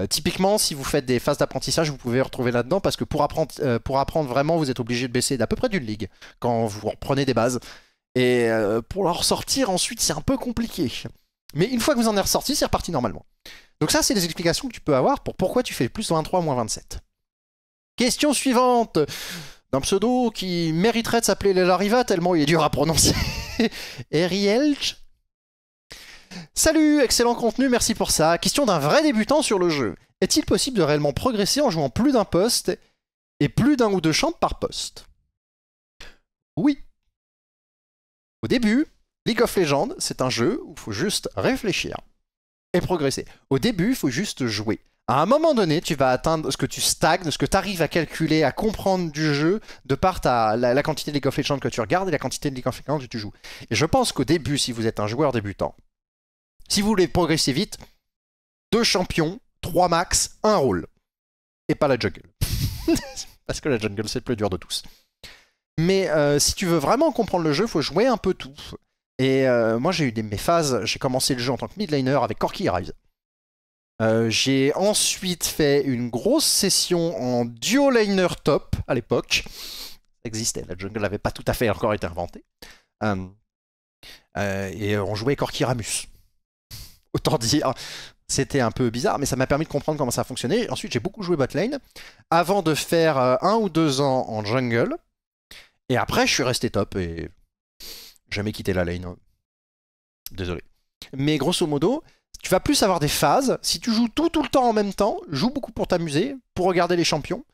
Euh, typiquement, si vous faites des phases d'apprentissage, vous pouvez retrouver là-dedans, parce que pour apprendre, euh, pour apprendre vraiment, vous êtes obligé de baisser d'à peu près d'une ligue, quand vous reprenez des bases. Et pour leur sortir ensuite, c'est un peu compliqué. Mais une fois que vous en êtes ressorti, c'est reparti normalement. Donc ça, c'est des explications que tu peux avoir pour pourquoi tu fais plus 23 moins 27. Question suivante d'un pseudo qui mériterait de s'appeler Lelariva tellement il est dur à prononcer. Erielch Salut, excellent contenu, merci pour ça. Question d'un vrai débutant sur le jeu. Est-il possible de réellement progresser en jouant plus d'un poste et plus d'un ou deux champs par poste Oui. Au début, League of Legends, c'est un jeu où il faut juste réfléchir et progresser. Au début, il faut juste jouer. À un moment donné, tu vas atteindre ce que tu stagnes, ce que tu arrives à calculer, à comprendre du jeu, de par ta, la, quantité de League of Legends que tu regardes et la quantité de League of Legends que tu joues. Et je pense qu'au début, si vous êtes un joueur débutant, si vous voulez progresser vite, deux champions, trois max, un rôle. Et pas la jungle. Parce que la jungle, c'est le plus dur de tous. Mais euh, si tu veux vraiment comprendre le jeu, il faut jouer un peu tout. Et euh, moi, j'ai eu des, mes phases. J'ai commencé le jeu en tant que midlaner avec Corky Rise. Euh, j'ai ensuite fait une grosse session en duo laner top à l'époque. Ça existait, la jungle n'avait pas tout à fait encore été inventée. Euh, et on jouait Corky Ramus. Autant dire, c'était un peu bizarre, mais ça m'a permis de comprendre comment ça fonctionnait. Ensuite, j'ai beaucoup joué lane, avant de faire un ou deux ans en jungle. Et après, je suis resté top et jamais quitter la lane. Désolé. Mais grosso modo, tu vas plus avoir des phases. Si tu joues tout tout le temps en même temps, joue beaucoup pour t'amuser, pour regarder les champions.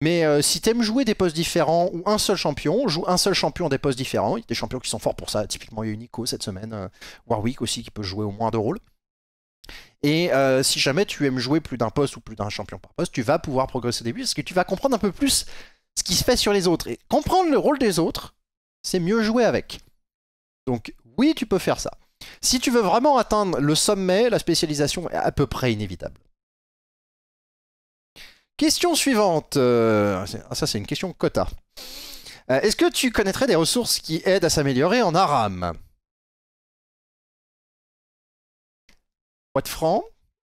Mais euh, si tu aimes jouer des postes différents ou un seul champion, joue un seul champion des postes différents. Il y a des champions qui sont forts pour ça. Typiquement, il y a Unico cette semaine, euh, Warwick aussi qui peut jouer au moins deux rôles. Et euh, si jamais tu aimes jouer plus d'un poste ou plus d'un champion par poste, tu vas pouvoir progresser au début parce que tu vas comprendre un peu plus ce qui se fait sur les autres. Et comprendre le rôle des autres, c'est mieux jouer avec. Donc oui, tu peux faire ça. Si tu veux vraiment atteindre le sommet, la spécialisation est à peu près inévitable. Question suivante. Euh, ah, ah, ça, c'est une question quota. Euh, est-ce que tu connaîtrais des ressources qui aident à s'améliorer en ARAM de franc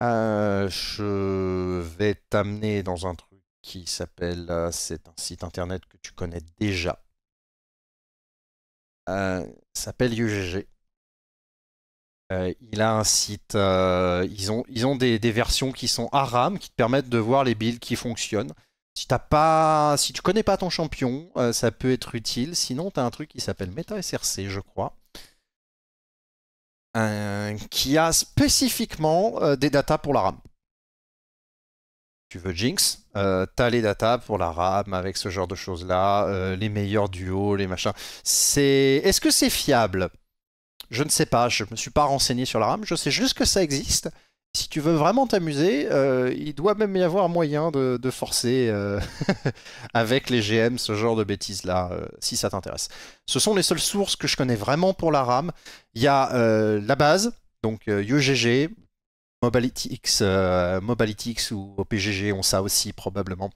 euh, Je vais t'amener dans un truc qui s'appelle. c'est un site internet que tu connais déjà. Euh, s'appelle UGG. Euh, il a un site, euh, ils ont, ils ont des, versions qui sont à RAM, qui te permettent de voir les builds qui fonctionnent. Si t'as pas, si tu connais pas ton champion, euh, ça peut être utile. Sinon, tu as un truc qui s'appelle MetaSRC, je crois, qui a spécifiquement des datas pour la RAM tu veux Jinx, euh, t'as les data pour la RAM avec ce genre de choses-là, euh, les meilleurs duos, les machins. C'est, est-ce que c'est fiable Je ne sais pas, je me suis pas renseigné sur la RAM, je sais juste que ça existe. Si tu veux vraiment t'amuser, euh, il doit même y avoir moyen de, de forcer avec les GM ce genre de bêtises-là, si ça t'intéresse. Ce sont les seules sources que je connais vraiment pour la RAM. Il y a la base, donc UGG, MobilityX, euh, ou OPGG ont ça aussi probablement.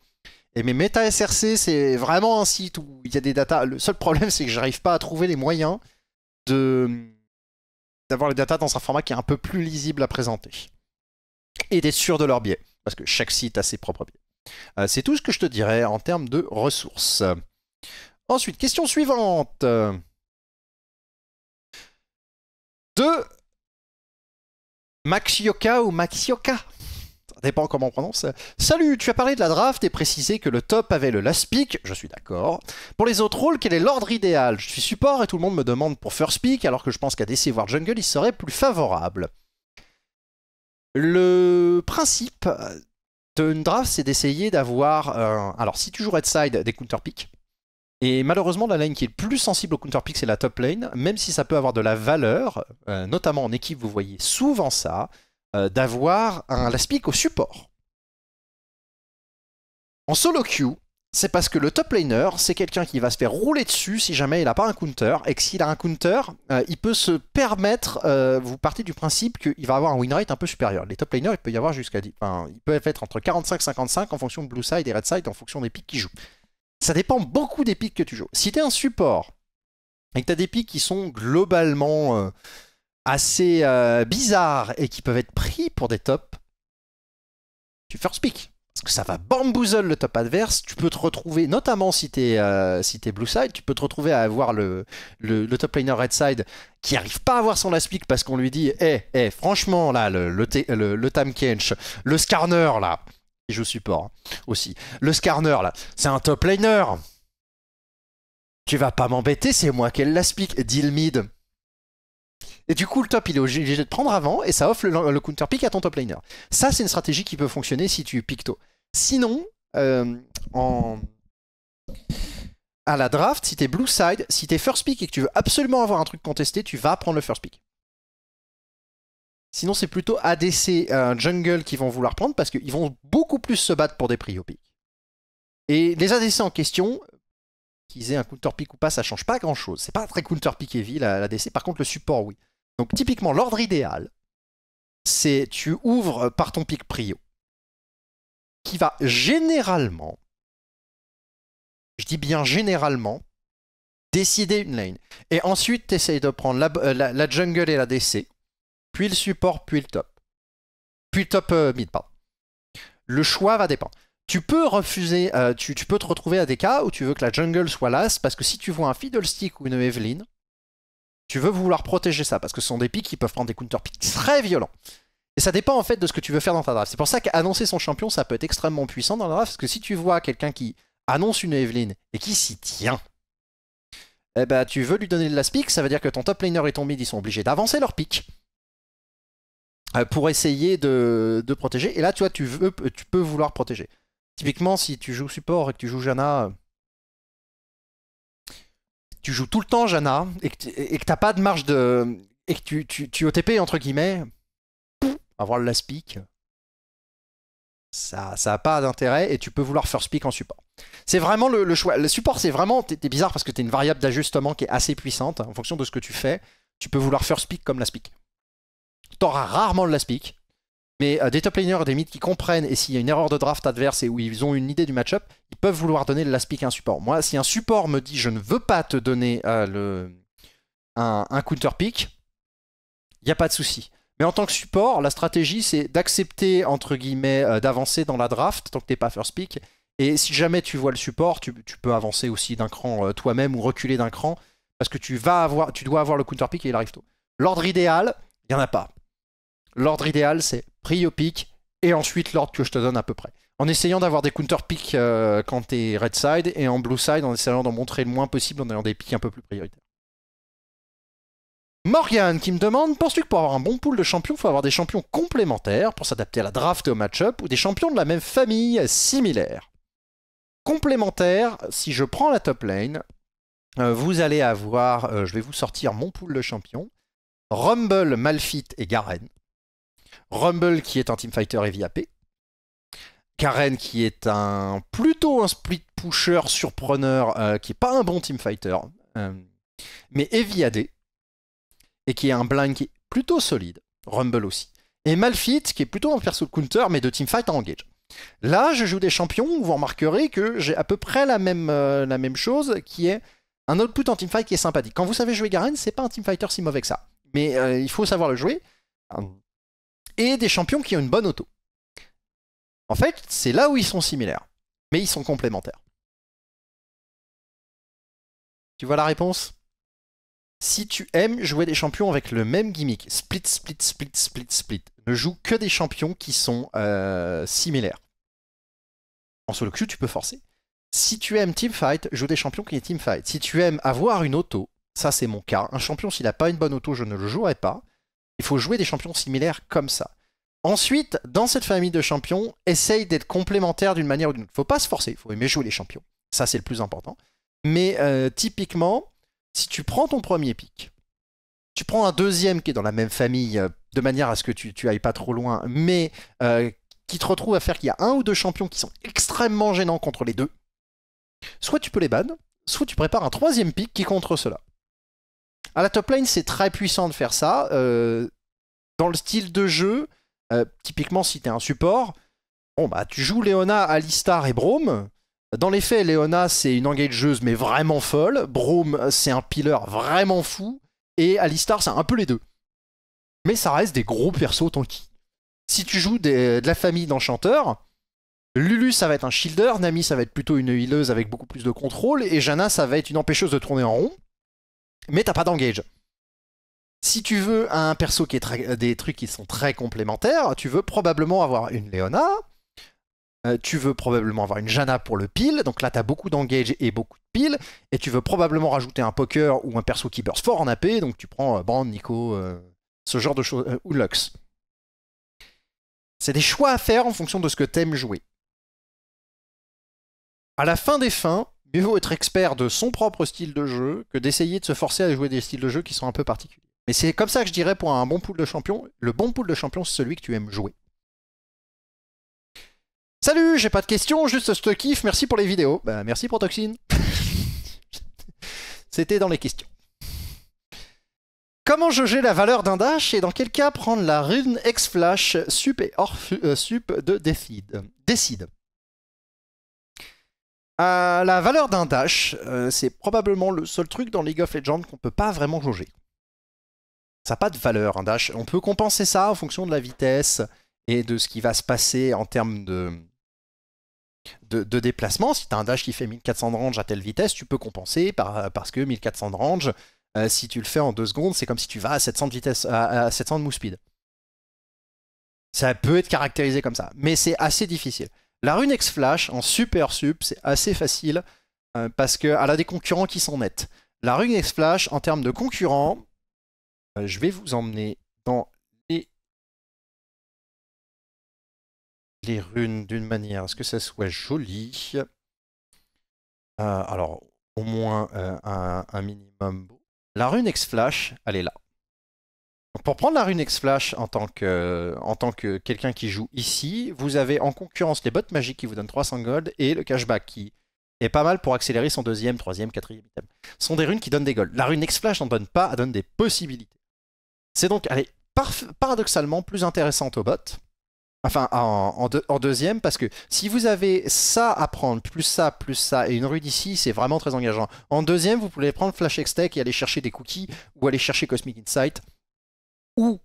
Et mais MetaSRC, c'est vraiment un site où il y a des datas. Le seul problème, c'est que j'arrive pas à trouver les moyens de d'avoir les datas dans un format qui est un peu plus lisible à présenter et d'être sûr de leur biais, parce que chaque site a ses propres biais. Euh, c'est tout ce que je te dirais en termes de ressources. Ensuite, question suivante. De Maxioka ou Maxioka ça dépend comment on prononce. Salut, tu as parlé de la draft et précisé que le top avait le last pick, je suis d'accord. Pour les autres rôles, quel est l'ordre idéal Je suis support et tout le monde me demande pour first pick, alors que je pense qu'à DC voire jungle, il serait plus favorable. Le principe d'une draft, c'est d'essayer d'avoir, alors si tu joues red side, des counter picks, et malheureusement, la lane qui est le plus sensible au counter pick, c'est la top lane, même si ça peut avoir de la valeur, euh, notamment en équipe, vous voyez souvent ça, euh, d'avoir un last au support. En solo queue, c'est parce que le top laner, c'est quelqu'un qui va se faire rouler dessus si jamais il n'a pas un counter, et que s'il a un counter, euh, il peut se permettre, vous partez du principe qu'il va avoir un win rate un peu supérieur. Les top laners, il peut y avoir jusqu'à enfin, il peut être entre 45-55 en fonction de blue side et red side, en fonction des pics qu'ils jouent ça dépend beaucoup des pics que tu joues. Si tu es un support et que tu as des pics qui sont globalement euh, assez euh, bizarres et qui peuvent être pris pour des tops, tu first pick. Parce que ça va bamboozle le top adverse. Tu peux te retrouver, notamment si tu es, euh, si es blue side, tu peux te retrouver à avoir le, le, top laner red side qui arrive pas à avoir son last pick parce qu'on lui dit Eh, eh, franchement, là, le, le, le, le Kench, le Scarner, là, je support hein, aussi. Le Scarner, là, c'est un top laner. Tu vas pas m'embêter, c'est moi qui l'aspic, dit deal mid. Et du coup, le top, il est obligé de prendre avant et ça offre le, counter pick à ton top laner. Ça, c'est une stratégie qui peut fonctionner si tu piques tôt. Sinon, euh, en... à la draft, si t'es blue side, si t'es first pick et que tu veux absolument avoir un truc contesté, tu vas prendre le first pick. Sinon, c'est plutôt ADC un euh, jungle qui vont vouloir prendre parce qu'ils vont beaucoup plus se battre pour des prix au pic. Et les ADC en question, qu'ils aient un counter pick ou pas, ça change pas grand chose. C'est pas très counter pick heavy l'ADC, par contre le support, oui. Donc, typiquement, l'ordre idéal, c'est tu ouvres par ton pick prio qui va généralement, je dis bien généralement, décider une lane. Et ensuite, tu essayes de prendre euh, la, la jungle et la DC puis le support, puis le top. Puis le top euh, mid, pardon. Le choix va dépendre. Tu peux refuser, euh, tu, peux te retrouver à des cas où tu veux que la jungle soit last, parce que si tu vois un Fiddlestick ou une Evelyn, tu veux vouloir protéger ça, parce que ce sont des pics qui peuvent prendre des counter picks très violents. Et ça dépend en fait de ce que tu veux faire dans ta draft. C'est pour ça qu'annoncer son champion, ça peut être extrêmement puissant dans la draft, parce que si tu vois quelqu'un qui annonce une Evelyn et qui s'y tient, eh ben, tu veux lui donner de la pick, ça veut dire que ton top laner et ton mid, ils sont obligés d'avancer leur pick euh, pour essayer de, protéger. Et là, tu tu, veux, tu peux vouloir protéger. Typiquement, si tu joues support et que tu joues Jana, euh, tu joues tout le temps Jana et que tu n'as pas de marge de. et que tu, tu, tu OTP entre guillemets, avoir le last pick, ça n'a pas d'intérêt et tu peux vouloir first speak en support. C'est vraiment le, choix. Le support, c'est vraiment. T'es bizarre parce que tu es une variable d'ajustement qui est assez puissante en fonction de ce que tu fais. Tu peux vouloir first pick comme last pick. T'auras rarement le last Mais euh, des top laners, des mythes qui comprennent, et s'il y a une erreur de draft adverse et où ils ont une idée du match-up, ils peuvent vouloir donner le last pick à un support. Moi, si un support me dit je ne veux pas te donner euh, le, un, counter pick, il n'y a pas de souci. Mais en tant que support, la stratégie c'est d'accepter, entre guillemets, euh, d'avancer dans la draft tant que t'es pas first pick. Et si jamais tu vois le support, tu, peux avancer aussi d'un cran toi-même ou reculer d'un cran parce que tu, vas avoir, tu dois avoir le counter pick et il arrive tôt. L'ordre idéal, il n'y en a pas l'ordre idéal, c'est prix au et ensuite l'ordre que je te donne à peu près. En essayant d'avoir des counter picks euh, quand t'es red side et en blue side en essayant d'en montrer le moins possible en ayant des pics un peu plus prioritaires. Morgan qui me demande Penses-tu que pour avoir un bon pool de champions, il faut avoir des champions complémentaires pour s'adapter à la draft et au match-up ou des champions de la même famille similaire Complémentaires, si je prends la top lane, euh, vous allez avoir, euh, je vais vous sortir mon pool de champions Rumble, Malfit et Garen. Rumble qui est un Team Fighter et VIP. Karen qui est un plutôt un split pusher surpreneur euh, qui est pas un bon team fighter euh, mais Eviadé et qui est un blind qui est plutôt solide Rumble aussi et Malfit qui est plutôt un perso counter mais de team fight en engage là je joue des champions vous remarquerez que j'ai à peu près la même, euh, la même chose qui est un output en team fight qui est sympathique quand vous savez jouer Garen c'est pas un team fighter si mauvais que ça mais il faut savoir le jouer et des champions qui ont une bonne auto. En fait, c'est là où ils sont similaires, mais ils sont complémentaires. Tu vois la réponse Si tu aimes jouer des champions avec le même gimmick, split, split, split, split, split, ne joue que des champions qui sont euh, similaires. En solo queue, tu peux forcer. Si tu aimes teamfight, joue des champions qui est teamfight. Si tu aimes avoir une auto, ça c'est mon cas, un champion s'il n'a pas une bonne auto, je ne le jouerai pas. Il faut jouer des champions similaires comme ça. Ensuite, dans cette famille de champions, essaye d'être complémentaire d'une manière ou d'une autre. Il ne Faut pas se forcer, il faut aimer jouer les champions. Ça, c'est le plus important. Mais euh, typiquement, si tu prends ton premier pic, tu prends un deuxième qui est dans la même famille, euh, de manière à ce que tu, ailles pas trop loin, mais euh, qui te retrouve à faire qu'il y a un ou deux champions qui sont extrêmement gênants contre les deux, soit tu peux les ban, soit tu prépares un troisième pic qui contre cela. À ah, la top lane, c'est très puissant de faire ça. Euh, dans le style de jeu, euh, typiquement si t'es un support, bon bah tu joues Leona, Alistar et Brome. Dans les faits, Leona c'est une engageuse mais vraiment folle, Brome c'est un pileur vraiment fou, et Alistar c'est un peu les deux. Mais ça reste des gros persos tanky. Si tu joues de la famille d'enchanteurs, Lulu ça va être un shielder, Nami ça va être plutôt une healeuse avec beaucoup plus de contrôle, et Jana ça va être une empêcheuse de tourner en rond mais t'as pas d'engage. Si tu veux un perso qui est des trucs qui sont très complémentaires, tu veux probablement avoir une Leona, euh, tu veux probablement avoir une Jana pour le pile, donc là tu as beaucoup d'engage et beaucoup de pile, et tu veux probablement rajouter un poker ou un perso qui burst fort en AP, donc tu prends euh, Brand, Nico, euh, ce genre de choses, ou Lux. C'est des choix à faire en fonction de ce que t'aimes jouer. À la fin des fins, mieux vaut être expert de son propre style de jeu que d'essayer de se forcer à jouer des styles de jeu qui sont un peu particuliers. Mais c'est comme ça que je dirais pour un bon pool de champion, le bon pool de champion, c'est celui que tu aimes jouer. Salut, j'ai pas de questions, juste ce kiff, merci pour les vidéos. Bah, merci pour Toxine. C'était dans les questions. Comment juger la valeur d'un dash et dans quel cas prendre la rune X-Flash sup et euh, sup de Decide Décide la valeur d'un dash, euh, c'est probablement le seul truc dans League of Legends qu'on peut pas vraiment jauger. Ça n'a pas de valeur, un dash. On peut compenser ça en fonction de la vitesse et de ce qui va se passer en termes de, de, déplacement. Si tu as un dash qui fait 1400 de range à telle vitesse, tu peux compenser parce que 1400 de range, euh, si tu le fais en 2 secondes, c'est comme si tu vas à 700 de, vitesse, à, 700 speed. Ça peut être caractérisé comme ça, mais c'est assez difficile. La rune X-Flash en super sup c'est assez facile euh, parce parce qu'elle a des concurrents qui sont nets. La rune X-Flash, en termes de concurrents, euh, je vais vous emmener dans les, runes d'une manière à ce que ça soit joli. Euh, alors, au moins un, minimum beau. La rune X-Flash, elle est là. Pour prendre la rune X-Flash en tant que, quelqu'un qui joue ici, vous avez en concurrence les bots magiques qui vous donnent 300 gold et le cashback qui est pas mal pour accélérer son deuxième, troisième, quatrième item. Ce sont des runes qui donnent des gold. La rune X-Flash n'en donne pas, elle donne des possibilités. C'est donc, paradoxalement plus intéressante aux bots, enfin en, en, deuxième, parce que si vous avez ça à prendre, plus ça, plus ça, et une rune ici, c'est vraiment très engageant. En deuxième, vous pouvez prendre Flash x et aller chercher des cookies ou aller chercher Cosmic Insight ou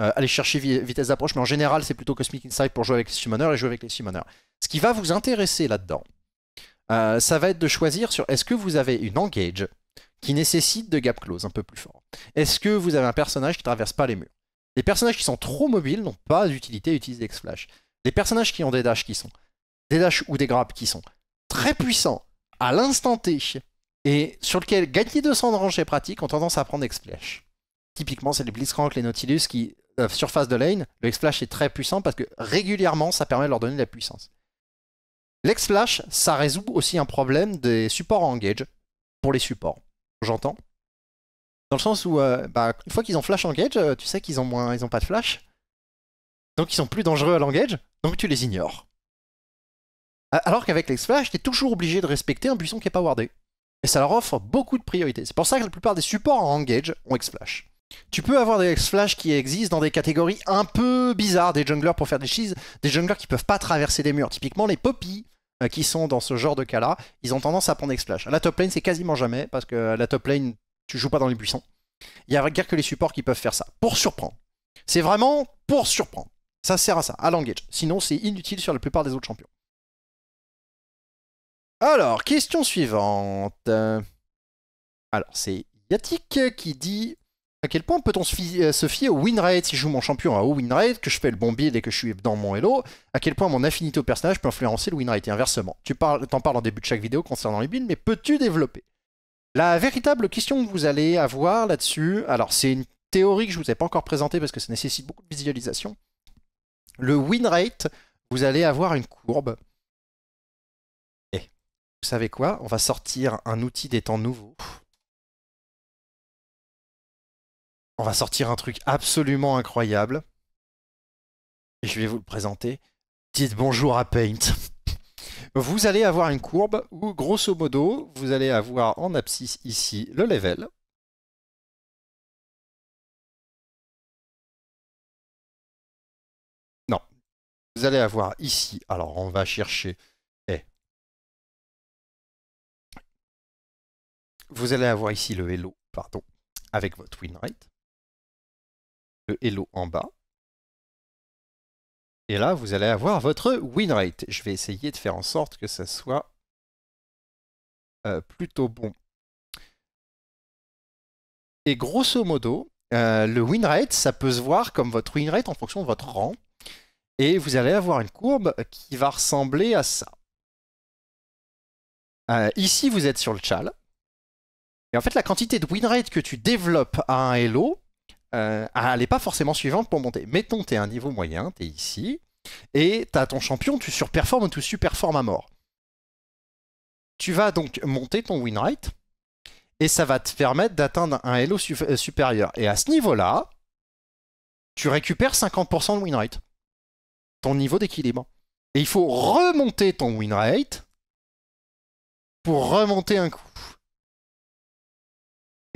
euh, aller chercher vitesse d'approche, mais en général, c'est plutôt Cosmic Insight pour jouer avec les summoners et jouer avec les summoners. Ce qui va vous intéresser là-dedans, euh, ça va être de choisir sur est-ce que vous avez une engage qui nécessite de gap close un peu plus fort Est-ce que vous avez un personnage qui traverse pas les murs Les personnages qui sont trop mobiles n'ont pas d'utilité à utiliser X-Flash. Les personnages qui ont des dashs qui sont, des ou des grappes qui sont très puissants à l'instant T et sur lequel gagner 200 de range est pratique ont tendance à prendre X-Flash typiquement, c'est les Blitzcrank, les Nautilus qui, euh, surface de lane, le X-Flash est très puissant parce que régulièrement, ça permet de leur donner de la puissance. L'X-Flash, ça résout aussi un problème des supports engage pour les supports, j'entends. Dans le sens où, euh, bah, une fois qu'ils ont flash engage, euh, tu sais qu'ils ont moins, ils ont pas de flash. Donc ils sont plus dangereux à l'engage, donc tu les ignores. Alors qu'avec lx flash es toujours obligé de respecter un buisson qui n'est pas wardé. Et ça leur offre beaucoup de priorité. C'est pour ça que la plupart des supports en engage ont x flash tu peux avoir des X-Flash qui existent dans des catégories un peu bizarres, des junglers pour faire des cheese, des junglers qui peuvent pas traverser des murs. Typiquement les poppies euh, qui sont dans ce genre de cas-là, ils ont tendance à prendre X-Flash. À la top lane, c'est quasiment jamais, parce que la top lane, tu joues pas dans les buissons. Il y a guère que les supports qui peuvent faire ça, pour surprendre. C'est vraiment pour surprendre. Ça sert à ça, à l'engage. Sinon, c'est inutile sur la plupart des autres champions. Alors, question suivante. Euh, alors, c'est Yatik qui dit à quel point peut-on euh, se fier au win rate si je joue mon champion à haut win rate, que je fais le bon build et que je suis dans mon elo, à quel point mon affinité au personnage peut influencer le win rate et inversement. Tu parles, t'en parles en début de chaque vidéo concernant les builds, mais peux-tu développer La véritable question que vous allez avoir là-dessus, alors c'est une théorie que je ne vous ai pas encore présentée parce que ça nécessite beaucoup de visualisation. Le win rate, vous allez avoir une courbe. Et vous savez quoi On va sortir un outil des temps nouveaux. On va sortir un truc absolument incroyable. Et je vais vous le présenter. Dites bonjour à Paint. vous allez avoir une courbe où, grosso modo, vous allez avoir en abscisse ici le level. Non. Vous allez avoir ici, alors on va chercher eh. vous allez avoir ici le hello, pardon, avec votre win le hello en bas. Et là, vous allez avoir votre win rate. Je vais essayer de faire en sorte que ça soit euh, plutôt bon. Et grosso modo, euh, le win rate, ça peut se voir comme votre win rate en fonction de votre rang. Et vous allez avoir une courbe qui va ressembler à ça. Euh, ici, vous êtes sur le chal. Et en fait, la quantité de win rate que tu développes à un hello, euh, elle n'est pas forcément suivante pour monter. Mettons, tu es un niveau moyen, tu es ici, et tu as ton champion, tu surperformes ou tu superformes à mort. Tu vas donc monter ton win rate, et ça va te permettre d'atteindre un hello euh, supérieur. Et à ce niveau-là, tu récupères 50% de win rate, ton niveau d'équilibre. Et il faut remonter ton win rate pour remonter un coup.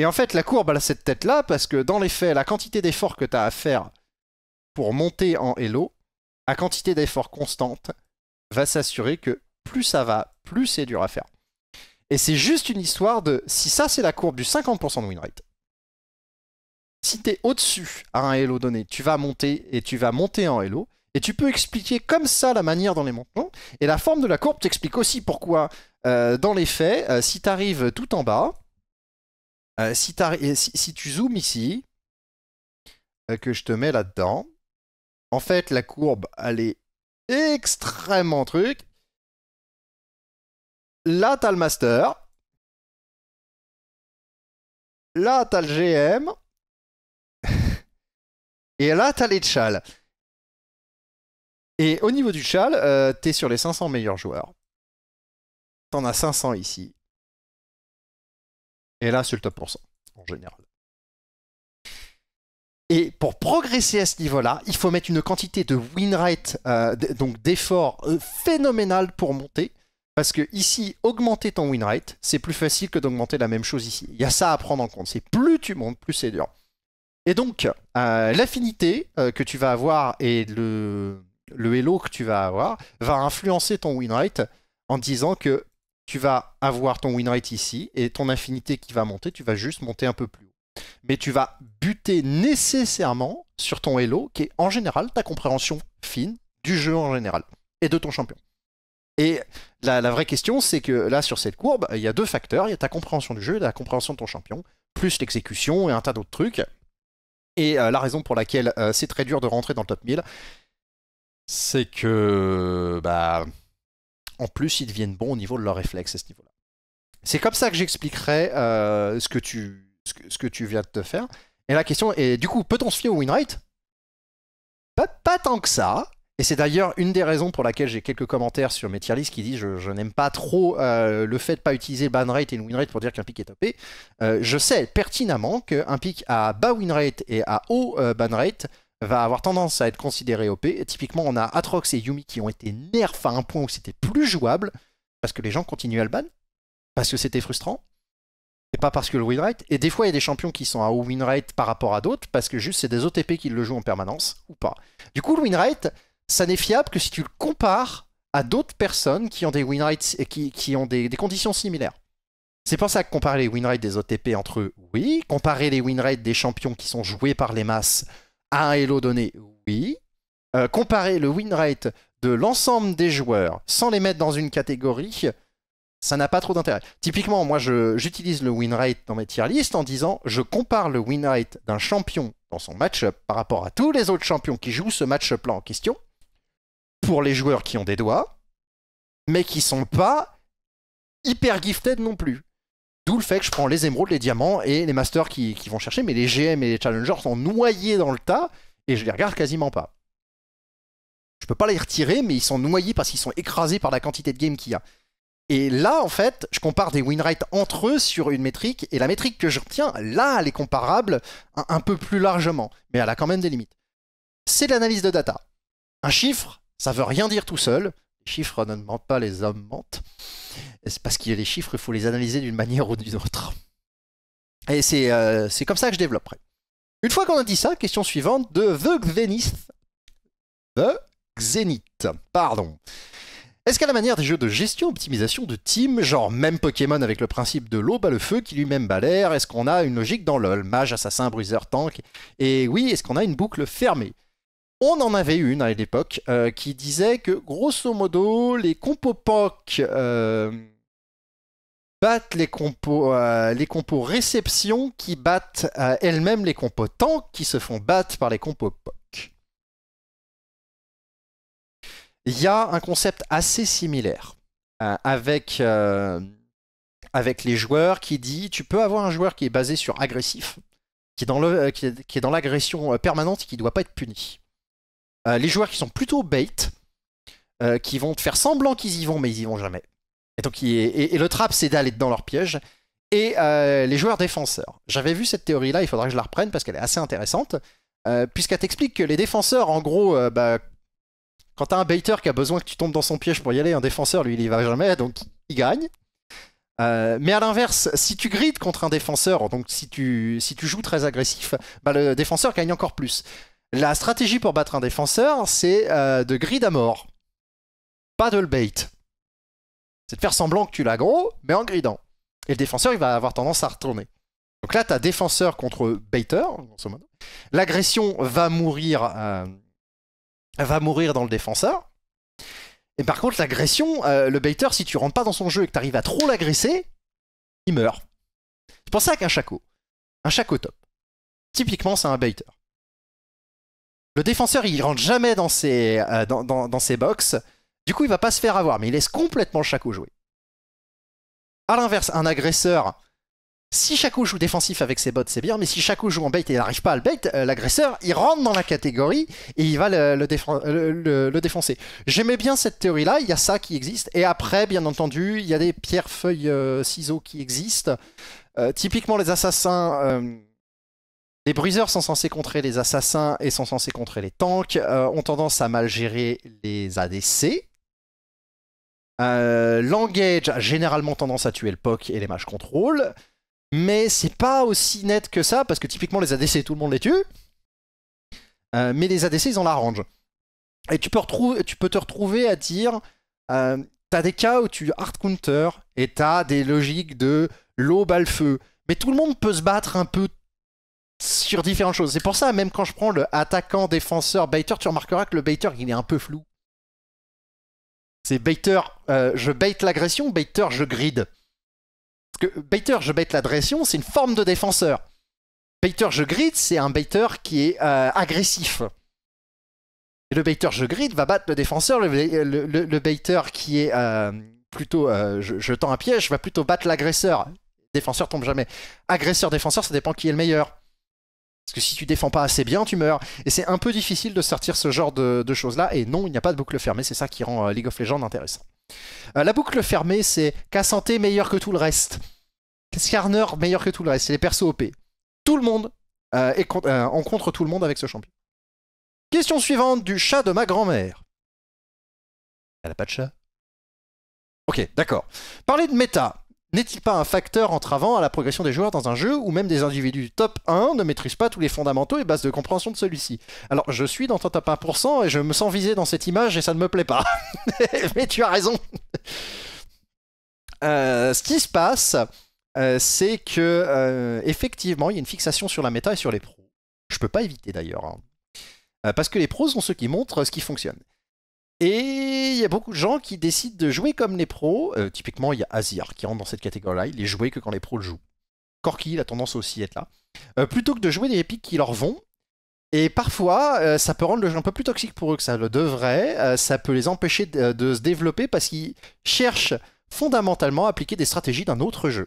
Et en fait, la courbe, elle a cette tête-là, parce que dans les faits, la quantité d'efforts que tu as à faire pour monter en Hello, à quantité d'efforts constante, va s'assurer que plus ça va, plus c'est dur à faire. Et c'est juste une histoire de si ça c'est la courbe du 50% de win rate. Si tu es au-dessus à un Hello donné, tu vas monter et tu vas monter en Hello. Et tu peux expliquer comme ça la manière dans les montants. Et la forme de la courbe t'explique aussi pourquoi, euh, dans les faits, euh, si tu arrives tout en bas, euh, si, tu zoomes ici, euh, que je te mets là-dedans, en fait, la courbe, elle est extrêmement truc. Là, t'as le master. Là, t'as le GM. Et là, t'as les Et au niveau du chal, tu euh, t'es sur les 500 meilleurs joueurs. T'en as 500 ici. Et là, c'est le top cent en général. Et pour progresser à ce niveau-là, il faut mettre une quantité de win rate, euh, donc d'effort euh, phénoménal pour monter. Parce que ici, augmenter ton win rate, c'est plus facile que d'augmenter la même chose ici. Il y a ça à prendre en compte. C'est plus tu montes, plus c'est dur. Et donc, euh, l'affinité que tu vas avoir et le, le hello que tu vas avoir va influencer ton win rate en disant que tu vas avoir ton win rate ici et ton infinité qui va monter, tu vas juste monter un peu plus haut. Mais tu vas buter nécessairement sur ton elo, qui est en général ta compréhension fine du jeu en général et de ton champion. Et la, vraie question, c'est que là, sur cette courbe, il y a deux facteurs. Il y a ta compréhension du jeu et la compréhension de ton champion, plus l'exécution et un tas d'autres trucs. Et euh, la raison pour laquelle euh, c'est très dur de rentrer dans le top 1000, c'est que bah, en plus, ils deviennent bons au niveau de leur réflexe à ce niveau-là. C'est comme ça que j'expliquerai euh, ce, que tu, ce que, tu viens de te faire. Et la question est, du coup, peut-on se fier au win rate pas, tant que ça. Et c'est d'ailleurs une des raisons pour laquelle j'ai quelques commentaires sur mes tier lists qui disent je, n'aime pas trop euh, le fait de pas utiliser le ban rate et le win rate pour dire qu'un pic est topé. Euh, je sais pertinemment qu'un pic à bas win rate et à haut ban rate va avoir tendance à être considéré OP. Et typiquement, on a Atrox et Yumi qui ont été nerfs à un point où c'était plus jouable, parce que les gens continuent à le ban, parce que c'était frustrant, et pas parce que le winrate... Et des fois, il y a des champions qui sont à haut winrate par rapport à d'autres, parce que juste c'est des OTP qui le jouent en permanence, ou pas. Du coup, le winrate, ça n'est fiable que si tu le compares à d'autres personnes qui ont des winrates et qui, ont des, conditions similaires. C'est pour ça que comparer les win des OTP entre eux, oui. Comparer les winrates des champions qui sont joués par les masses, à un Elo donné Oui. Euh, comparer le win rate de l'ensemble des joueurs sans les mettre dans une catégorie, ça n'a pas trop d'intérêt. Typiquement, moi, j'utilise le win rate dans mes tier list en disant je compare le win rate d'un champion dans son match-up par rapport à tous les autres champions qui jouent ce match-up-là en question, pour les joueurs qui ont des doigts, mais qui sont pas hyper gifted non plus. D'où le fait que je prends les émeraudes, les diamants et les masters qui, vont chercher, mais les GM et les challengers sont noyés dans le tas et je les regarde quasiment pas. Je peux pas les retirer, mais ils sont noyés parce qu'ils sont écrasés par la quantité de game qu'il y a. Et là, en fait, je compare des win rates entre eux sur une métrique, et la métrique que je retiens, là, elle est comparable un, peu plus largement, mais elle a quand même des limites. C'est l'analyse de data. Un chiffre, ça veut rien dire tout seul. Les chiffres ne mentent pas, les hommes mentent. C'est parce qu'il y a des chiffres, il faut les analyser d'une manière ou d'une autre. Et euh, c'est comme ça que je développerai. Une fois qu'on a dit ça, question suivante de The Xenith. The Xenith, pardon. Est-ce qu'à la manière des jeux de gestion optimisation de team, genre même Pokémon avec le principe de l'eau bat le feu qui lui-même balère est-ce qu'on a une logique dans LoL Mage, assassin, bruiser, tank Et oui, est-ce qu'on a une boucle fermée on en avait une à l'époque euh, qui disait que grosso modo les compos POC euh, battent euh, les compos, réception qui battent elles-mêmes les compos tank qui se font battre par les compos POC. Il y a un concept assez similaire avec, les joueurs qui dit tu peux avoir un joueur qui est basé sur agressif, qui est dans l'agression permanente qui ne doit pas être puni. Euh, les joueurs qui sont plutôt bait, euh, qui vont te faire semblant qu'ils y vont, mais ils y vont jamais. Et, et, le trap, c'est d'aller dans leur piège. Et euh, les joueurs défenseurs. J'avais vu cette théorie-là, il faudra que je la reprenne parce qu'elle est assez intéressante. Puisqu'elle t'explique que les défenseurs, en gros, bah, quand t'as un baiter qui a besoin que tu tombes dans son piège pour y aller, un défenseur, lui, il y va jamais, donc il gagne. mais à l'inverse, si tu grides contre un défenseur, donc si tu, si tu joues très agressif, bah le défenseur gagne encore plus. La stratégie pour battre un défenseur, c'est euh, de grid à mort. Pas de le bait. C'est de faire semblant que tu gros, mais en gridant. Et le défenseur, il va avoir tendance à retourner. Donc là, tu as défenseur contre baiter, L'agression va mourir euh, va mourir dans le défenseur. Et par contre, l'agression, euh, le baiter, si tu rentres pas dans son jeu et que tu arrives à trop l'agresser, il meurt. C'est pour ça qu'un Chaco, un Chaco top, typiquement c'est un baiter le défenseur, il rentre jamais dans ses, boxes. Euh, dans, box. Du coup, il va pas se faire avoir, mais il laisse complètement Shaco jouer. A l'inverse, un agresseur, si Shaco joue défensif avec ses bottes, c'est bien, mais si Shaco joue en bait et n'arrive pas à le bait, euh, l'agresseur, il rentre dans la catégorie et il va le, le, le, défoncer. J'aimais bien cette théorie-là, il y a ça qui existe. Et après, bien entendu, il y a des pierres, feuilles, euh, ciseaux qui existent. typiquement, les assassins les Bruisers sont censés contrer les assassins et sont censés contrer les tanks, euh, ont tendance à mal gérer les ADC. Langage euh, L'engage a généralement tendance à tuer le POC et les mages contrôle, mais c'est pas aussi net que ça, parce que typiquement les ADC, tout le monde les tue, euh, mais les ADC, ils ont la range. Et tu peux, te retrouver à dire, t'as des cas où tu hard counter et t'as des logiques de l'eau, le feu, mais tout le monde peut se battre un peu sur différentes choses. C'est pour ça, même quand je prends le attaquant, défenseur, baiter, tu remarqueras que le baiter, il est un peu flou. C'est baiter, euh, je bait l'agression, baiter, je grid. Parce que baiter, je bait l'agression, c'est une forme de défenseur. Baiter, je grid, c'est un baiter qui est euh, agressif. Et le baiter, je grid, va battre le défenseur. Le, le, baiter qui est euh, plutôt je, je tends un piège, va plutôt battre l'agresseur défenseur tombe jamais. Agresseur, défenseur, ça dépend qui est le meilleur. Parce que si tu défends pas assez bien, tu meurs. Et c'est un peu difficile de sortir ce genre de, choses-là. Et non, il n'y a pas de boucle fermée. C'est ça qui rend euh, League of Legends intéressant. Euh, la boucle fermée, c'est santé meilleur que tout le reste. Skarner meilleur que tout le reste. C'est les persos OP. Tout le monde euh, contre tout le monde avec ce champion. Question suivante du chat de ma grand-mère. Elle a pas de chat Ok, d'accord. Parler de méta n'est-il pas un facteur entravant à la progression des joueurs dans un jeu où même des individus top 1 ne maîtrisent pas tous les fondamentaux et bases de compréhension de celui-ci Alors je suis dans ton top 1% et je me sens visé dans cette image et ça ne me plaît pas. Mais tu as raison. Euh, ce qui se passe, euh, c'est que euh, effectivement, il y a une fixation sur la méta et sur les pros. Je peux pas éviter d'ailleurs. Hein. Parce que les pros sont ceux qui montrent ce qui fonctionne. Et il y a beaucoup de gens qui décident de jouer comme les pros. Euh, typiquement, il y a Azir qui rentre dans cette catégorie-là. Il les joué que quand les pros le jouent. Corki, il a tendance aussi à être là. Euh, plutôt que de jouer des épiques qui leur vont. Et parfois, euh, ça peut rendre le jeu un peu plus toxique pour eux que ça le devrait. ça peut les empêcher de, se développer parce qu'ils cherchent fondamentalement à appliquer des stratégies d'un autre jeu.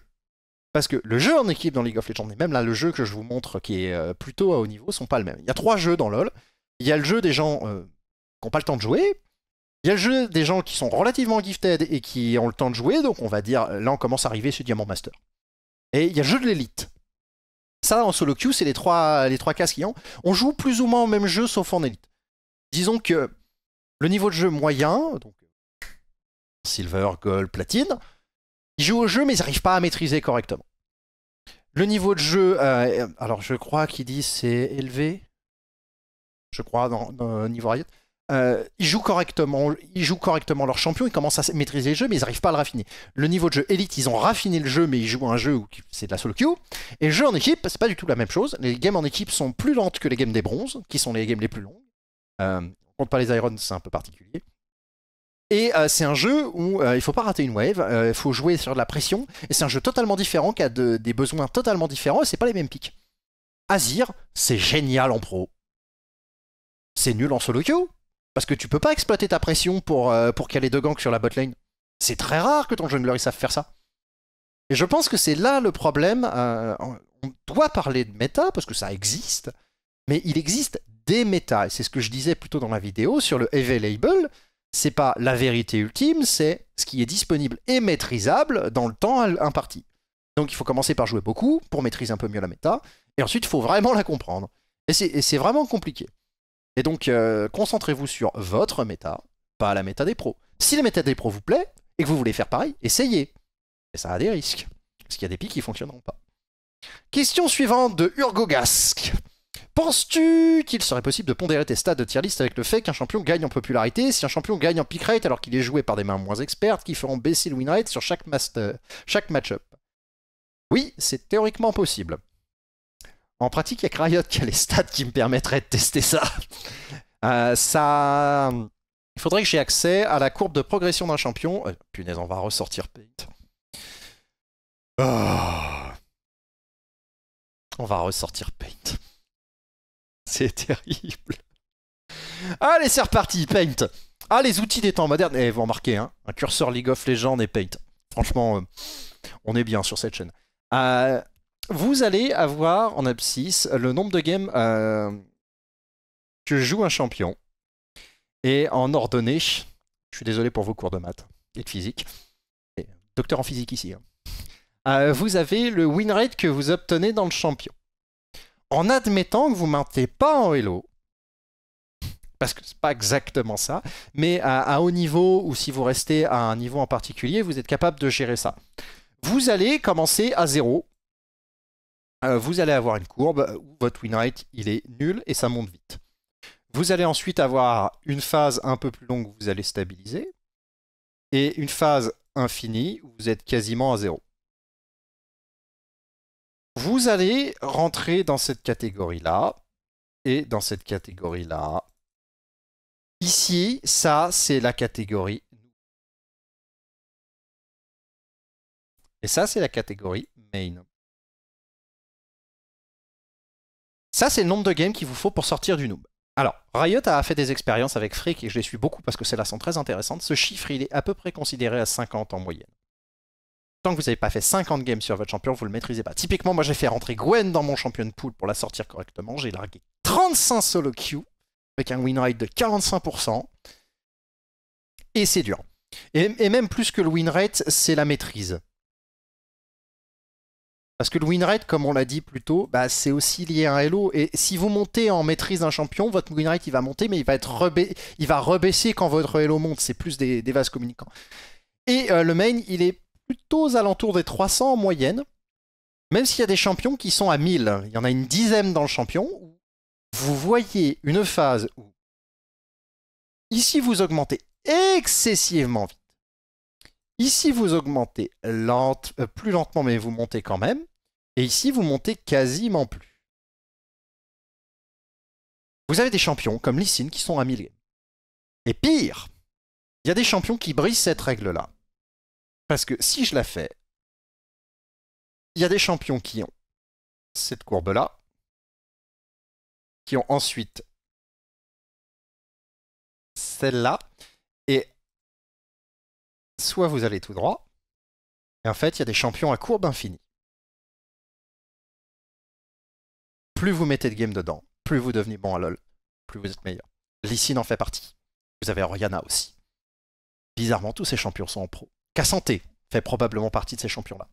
Parce que le jeu en équipe dans League of Legends, et même là, le jeu que je vous montre qui est plutôt à haut niveau, sont pas le même. Il y a trois jeux dans LoL. Il y a le jeu des gens qui n'ont pas le temps de jouer, il y a le jeu des gens qui sont relativement gifted et qui ont le temps de jouer, donc on va dire, là on commence à arriver sur Diamond Master. Et il y a le jeu de l'élite. Ça, en solo queue, c'est les trois, les trois cases qui ont. On joue plus ou moins au même jeu, sauf en élite. Disons que le niveau de jeu moyen, donc silver, gold, platine, ils jouent au jeu mais ils n'arrivent pas à maîtriser correctement. Le niveau de jeu, euh, alors je crois qu'ils dit c'est élevé, je crois, dans, le niveau Riot. Euh, ils jouent correctement, ils jouent correctement leur champion, ils commencent à maîtriser le jeu, mais ils n'arrivent pas à le raffiner. Le niveau de jeu élite, ils ont raffiné le jeu, mais ils jouent un jeu où c'est de la solo queue. Et le jeu en équipe, c'est pas du tout la même chose. Les games en équipe sont plus lentes que les games des bronzes, qui sont les games les plus longues. On euh, on compte pas les irons, c'est un peu particulier. Et euh, c'est un jeu où il faut pas rater une wave, il faut jouer sur de la pression, et c'est un jeu totalement différent qui a des besoins totalement différents, c'est pas les mêmes pics. Azir, c'est génial en pro. C'est nul en solo queue parce que tu peux pas exploiter ta pression pour, euh, qu'il pour caler deux ganks sur la botlane. C'est très rare que ton jungler, sache sache faire ça. Et je pense que c'est là le problème. Euh, on doit parler de méta, parce que ça existe, mais il existe des méta. Et c'est ce que je disais plutôt dans la vidéo sur le available. C'est pas la vérité ultime, c'est ce qui est disponible et maîtrisable dans le temps imparti. Donc il faut commencer par jouer beaucoup pour maîtriser un peu mieux la méta, et ensuite il faut vraiment la comprendre. Et c'est vraiment compliqué. Et donc, euh, concentrez-vous sur votre méta, pas la méta des pros. Si la méta des pros vous plaît et que vous voulez faire pareil, essayez. Mais ça a des risques, parce qu'il y a des pics qui ne fonctionneront pas. Question suivante de Urgogask. Penses-tu qu'il serait possible de pondérer tes stats de tier list avec le fait qu'un champion gagne en popularité si un champion gagne en pick rate alors qu'il est joué par des mains moins expertes qui feront baisser le win rate sur chaque, master, chaque match-up Oui, c'est théoriquement possible. En pratique, il y a que qui a les stats qui me permettraient de tester ça. Euh, ça. Il faudrait que j'ai accès à la courbe de progression d'un champion. Euh, punaise, on va ressortir Paint. Ah. On va ressortir Paint. C'est terrible. Allez, c'est reparti, Paint. Ah, les outils des temps modernes. Et eh, vous remarquez, hein, un curseur League of Legends et Paint. Franchement, euh, on est bien sur cette chaîne. Euh, vous allez avoir en abscisse le nombre de games euh, que joue un champion. Et en ordonnée, je suis désolé pour vos cours de maths et de physique. docteur en physique ici. Hein. Euh, vous avez le win rate que vous obtenez dans le champion. En admettant que vous ne mentez pas en Hello, parce que c'est pas exactement ça, mais à, haut niveau ou si vous restez à un niveau en particulier, vous êtes capable de gérer ça. Vous allez commencer à zéro euh, vous allez avoir une courbe où votre win rate il est nul et ça monte vite. Vous allez ensuite avoir une phase un peu plus longue où vous allez stabiliser et une phase infinie où vous êtes quasiment à zéro. Vous allez rentrer dans cette catégorie-là et dans cette catégorie-là. Ici, ça, c'est la catégorie Et ça, c'est la catégorie main. Ça, c'est le nombre de games qu'il vous faut pour sortir du noob. Alors, Riot a fait des expériences avec Freak, et je les suis beaucoup parce que celles-là sont très intéressantes. Ce chiffre, il est à peu près considéré à 50 en moyenne. Tant que vous n'avez pas fait 50 games sur votre champion, vous ne le maîtrisez pas. Typiquement, moi j'ai fait rentrer Gwen dans mon champion pool pour la sortir correctement. J'ai largué 35 solo queue avec un win rate de 45%. Et c'est dur. Et, et même plus que le win rate, c'est la maîtrise. Parce que le winrate, comme on l'a dit plus tôt, bah, c'est aussi lié à un hello. Et si vous montez en maîtrise d'un champion, votre winrate il va monter, mais il va, il va rebaisser quand votre Elo monte. C'est plus des, vases communicants. Et euh, le main, il est plutôt aux alentours des 300 en moyenne. Même s'il y a des champions qui sont à 1000, il y en a une dizaine dans le champion, vous voyez une phase où ici vous augmentez excessivement vite. Ici, vous augmentez euh, plus lentement, mais vous montez quand même. Et ici, vous montez quasiment plus. Vous avez des champions comme Lysine qui sont à 1000 Et pire, il y a des champions qui brisent cette règle-là. Parce que si je la fais, il y a des champions qui ont cette courbe-là, qui ont ensuite celle-là, soit vous allez tout droit. Et en fait, il y a des champions à courbe infinie. Plus vous mettez de game dedans, plus vous devenez bon à LoL, plus vous êtes meilleur. Lissine en fait partie. Vous avez Oriana aussi. Bizarrement, tous ces champions sont en pro. Cassanté fait probablement partie de ces champions-là.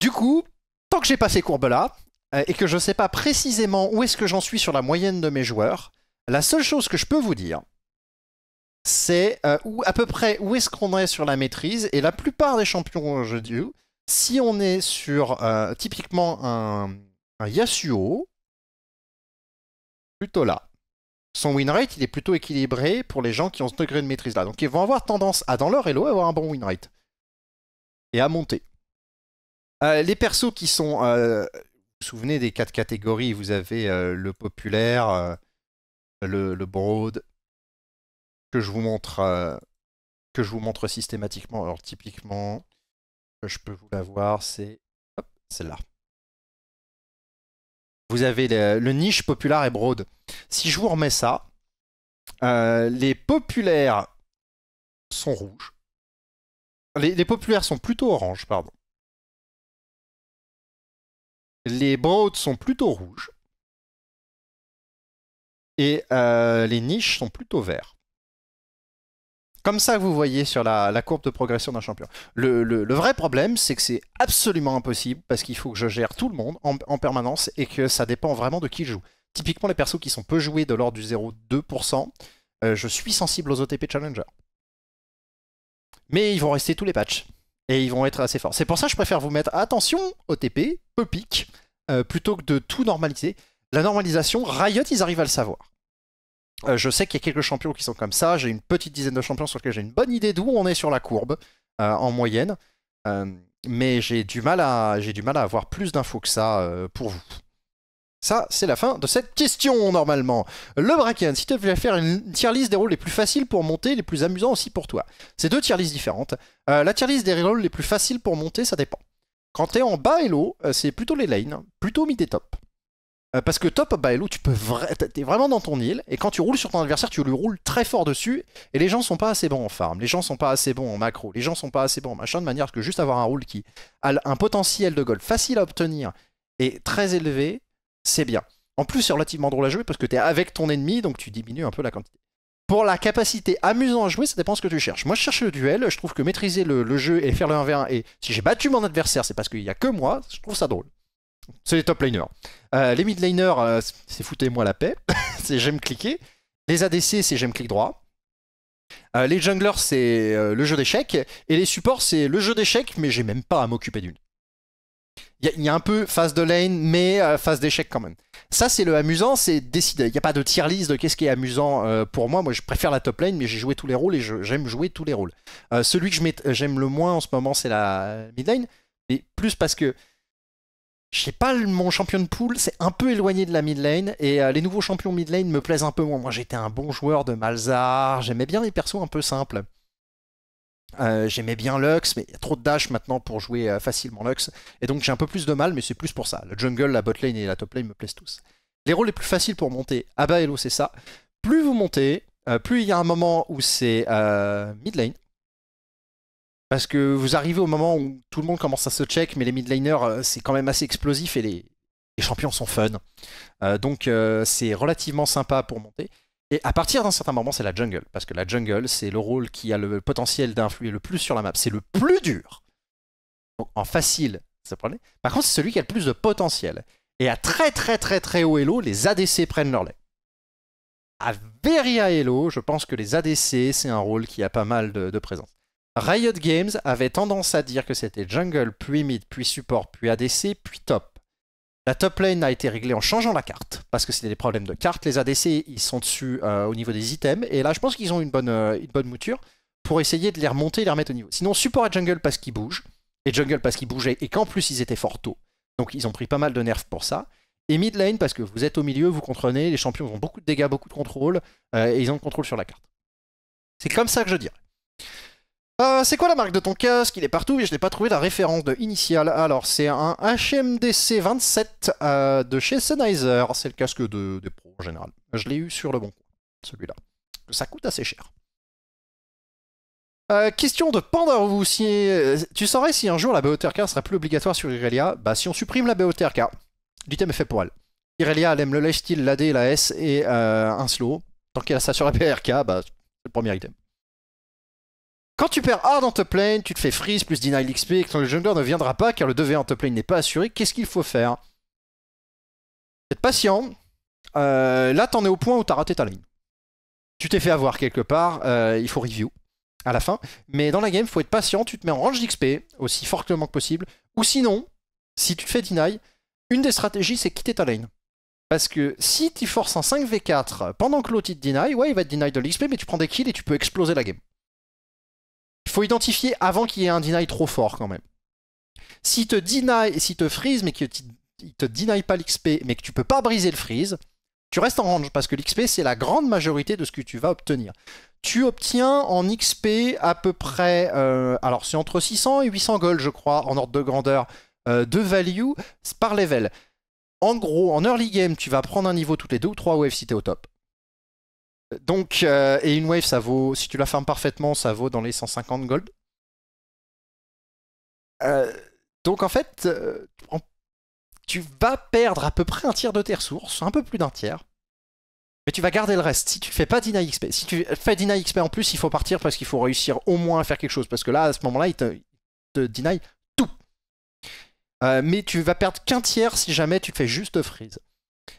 Du coup, tant que j'ai pas ces courbes-là, euh, et que je ne sais pas précisément où est-ce que j'en suis sur la moyenne de mes joueurs, la seule chose que je peux vous dire, c'est euh, à peu près où est-ce qu'on est sur la maîtrise. Et la plupart des champions euh, dis, si on est sur euh, typiquement un, Yasuo, plutôt là. Son win rate, il est plutôt équilibré pour les gens qui ont ce degré de maîtrise là. Donc ils vont avoir tendance à, dans leur elo, avoir un bon win rate. Et à monter. les persos qui sont... vous vous souvenez des quatre catégories, vous avez le populaire, le, le broad, que je vous montre, euh, que je vous montre systématiquement. Alors typiquement, je peux vous la voir, c'est celle-là. Vous avez le, niche populaire et broad. Si je vous remets ça, euh, les populaires sont rouges. Les, populaires sont plutôt orange, pardon. Les broads sont plutôt rouges. Et euh, les niches sont plutôt verts comme ça que vous voyez sur la, courbe de progression d'un champion. Le, vrai problème, c'est que c'est absolument impossible parce qu'il faut que je gère tout le monde en, permanence et que ça dépend vraiment de qui joue. Typiquement, les persos qui sont peu joués de l'ordre du 0,2%, euh, je suis sensible aux OTP Challenger. Mais ils vont rester tous les patchs et ils vont être assez forts. C'est pour ça que je préfère vous mettre attention OTP, peu euh, plutôt que de tout normaliser. La normalisation, Riot, ils arrivent à le savoir. Euh, je sais qu'il y a quelques champions qui sont comme ça. J'ai une petite dizaine de champions sur lesquels j'ai une bonne idée d'où on est sur la courbe euh, en moyenne. Euh, mais j'ai du, mal à, j'ai du mal à avoir plus d'infos que ça pour vous. Ça, c'est la fin de cette question, normalement. Le Bracken, si tu veux faire une tier list des rôles les plus faciles pour monter, les plus amusants aussi pour toi. C'est deux tier lists différentes. la tier list des rôles les plus faciles pour monter, ça dépend. Quand t'es en bas et low, c'est plutôt les lanes, plutôt mid et top. Euh, parce que top bah, tu peux es vraiment dans ton île, et quand tu roules sur ton adversaire, tu lui roules très fort dessus, et les gens sont pas assez bons en farm, les gens sont pas assez bons en macro, les gens sont pas assez bons en machin, de manière que juste avoir un rôle qui a un potentiel de gold facile à obtenir et très élevé, c'est bien. En plus, c'est relativement drôle à jouer parce que tu es avec ton ennemi, donc tu diminues un peu la quantité. Pour la capacité amusant à jouer, ça dépend de ce que tu cherches. Moi, je cherche le duel, je trouve que maîtriser le, le jeu et faire le 1v1, et si j'ai battu mon adversaire, c'est parce qu'il n'y a que moi, je trouve ça drôle c'est les top laners. Euh, les mid laners, euh, c'est foutez-moi la paix, c'est j'aime cliquer. Les ADC, c'est j'aime clic droit. Euh, les junglers, c'est le jeu d'échecs. Et les supports, c'est le jeu d'échecs, mais j'ai même pas à m'occuper d'une. Il y, a un peu phase de lane, mais phase d'échec quand même. Ça, c'est le amusant, c'est décider. Il n'y a pas de tier list de qu'est-ce qui est amusant pour moi. Moi, je préfère la top lane, mais j'ai joué tous les rôles et j'aime jouer tous les rôles. celui que j'aime le moins en ce moment, c'est la mid lane. Et plus parce que je sais pas, mon champion de poule, c'est un peu éloigné de la mid lane, et euh, les nouveaux champions mid lane me plaisent un peu moins. Moi, j'étais un bon joueur de Malzar, j'aimais bien les persos un peu simples. Euh, j'aimais bien Lux, mais il y a trop de dash maintenant pour jouer euh, facilement Lux, et donc j'ai un peu plus de mal, mais c'est plus pour ça. Le jungle, la bot lane et la top lane me plaisent tous. Les rôles les plus faciles pour monter, Abba Elo, c'est ça. Plus vous montez, plus il y a un moment où c'est mid lane, parce que vous arrivez au moment où tout le monde commence à se check, mais les midlaners, euh, c'est quand même assez explosif et les, champions sont fun. Euh, donc euh, c'est relativement sympa pour monter. Et à partir d'un certain moment, c'est la jungle. Parce que la jungle, c'est le rôle qui a le potentiel d'influer le plus sur la map. C'est le plus dur. Donc en facile, ça prenait. Par contre, c'est celui qui a le plus de potentiel. Et à très très très très haut elo, les ADC prennent leur lait. À very high elo, je pense que les ADC, c'est un rôle qui a pas mal de présence. Riot Games avait tendance à dire que c'était jungle, puis mid, puis support, puis ADC, puis top. La top lane a été réglée en changeant la carte, parce que c'était des problèmes de carte. Les ADC, ils sont dessus euh, au niveau des items, et là, je pense qu'ils ont une bonne, euh, une bonne mouture pour essayer de les remonter et les remettre au niveau. Sinon, support et jungle parce qu'ils bougent, et jungle parce qu'ils bougeaient, et qu'en plus, ils étaient fort tôt. Donc, ils ont pris pas mal de nerfs pour ça. Et mid lane parce que vous êtes au milieu, vous contrôlez, les champions ont beaucoup de dégâts, beaucoup de contrôle, euh, et ils ont le contrôle sur la carte. C'est comme ça que je dirais. Euh, c'est quoi la marque de ton casque Il est partout, et je n'ai pas trouvé la référence de initiale. Alors, c'est un HMDC 27 euh, de chez Sennheiser. C'est le casque de, des pros en général. Je l'ai eu sur le bon celui-là. Ça coûte assez cher. Euh, question de Pandarou, si, tu saurais si un jour la BOTRK sera plus obligatoire sur Irelia Bah si on supprime la BOTRK, l'item est fait pour elle. Irelia elle aime le style la D, la S et un slow. Tant qu'elle a ça sur la BRK, bah c'est le premier item. Quand tu perds hard en top lane, tu te fais freeze plus deny l'XP et que le jungler ne viendra pas car le 2v en top lane n'est pas assuré, qu'est-ce qu'il faut faire Être patient. Euh, là, t'en es au point où t'as raté ta lane. Tu t'es fait avoir quelque part, euh, il faut review à la fin. Mais dans la game, il faut être patient, tu te mets en range d'XP aussi fortement que possible. Ou sinon, si tu te fais deny, une des stratégies c'est quitter ta lane. Parce que si tu forces en 5v4 pendant que l'autre te deny, ouais, il va te deny de l'XP, mais tu prends des kills et tu peux exploser la game. Il faut identifier avant qu'il y ait un deny trop fort quand même. Si te deny, si te freeze, mais qu'il te deny pas l'XP, mais que tu peux pas briser le freeze, tu restes en range parce que l'XP c'est la grande majorité de ce que tu vas obtenir. Tu obtiens en XP à peu près, euh, alors c'est entre 600 et 800 gold je crois en ordre de grandeur euh, de value par level. En gros, en early game, tu vas prendre un niveau toutes les deux ou 3 waves si es au top. Donc, euh, et une wave, ça vaut, si tu la fermes parfaitement, ça vaut dans les 150 gold. Euh, donc en fait, euh, tu vas perdre à peu près un tiers de tes ressources, un peu plus d'un tiers. Mais tu vas garder le reste. Si tu fais pas d'INA XP, si tu fais d'INA XP en plus, il faut partir parce qu'il faut réussir au moins à faire quelque chose. Parce que là, à ce moment-là, il te, deny tout. mais tu vas perdre qu'un tiers si jamais tu fais juste freeze.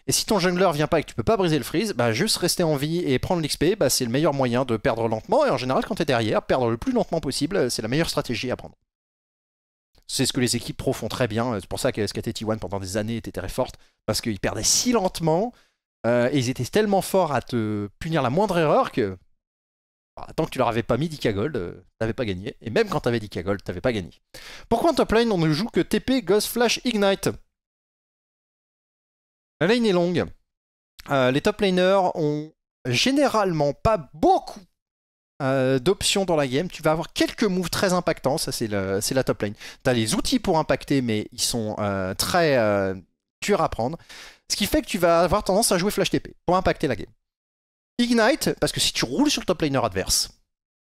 Et si ton jungler vient pas et que tu peux pas briser le freeze, bah juste rester en vie et prendre l'XP, bah c'est le meilleur moyen de perdre lentement. Et en général, quand t'es derrière, perdre le plus lentement possible, euh, c'est la meilleure stratégie à prendre. C'est ce que les équipes pro font très bien. Euh, c'est pour ça que SKT T1 pendant des années était très forte, parce qu'ils perdaient si lentement euh, et ils étaient tellement forts à te punir la moindre erreur que bah, tant que tu leur avais pas mis 10 gold, t'avais pas gagné. Et même quand t'avais 10k gold, t'avais pas gagné. Pourquoi en top lane on ne joue que TP, Ghost, Flash, Ignite la lane est longue. Euh, les top laners ont généralement pas beaucoup euh, d'options dans la game. Tu vas avoir quelques moves très impactants, ça c'est la top lane. Tu as les outils pour impacter, mais ils sont euh, très durs à prendre. Ce qui fait que tu vas avoir tendance à jouer flash TP pour impacter la game. Ignite, parce que si tu roules sur le top laner adverse,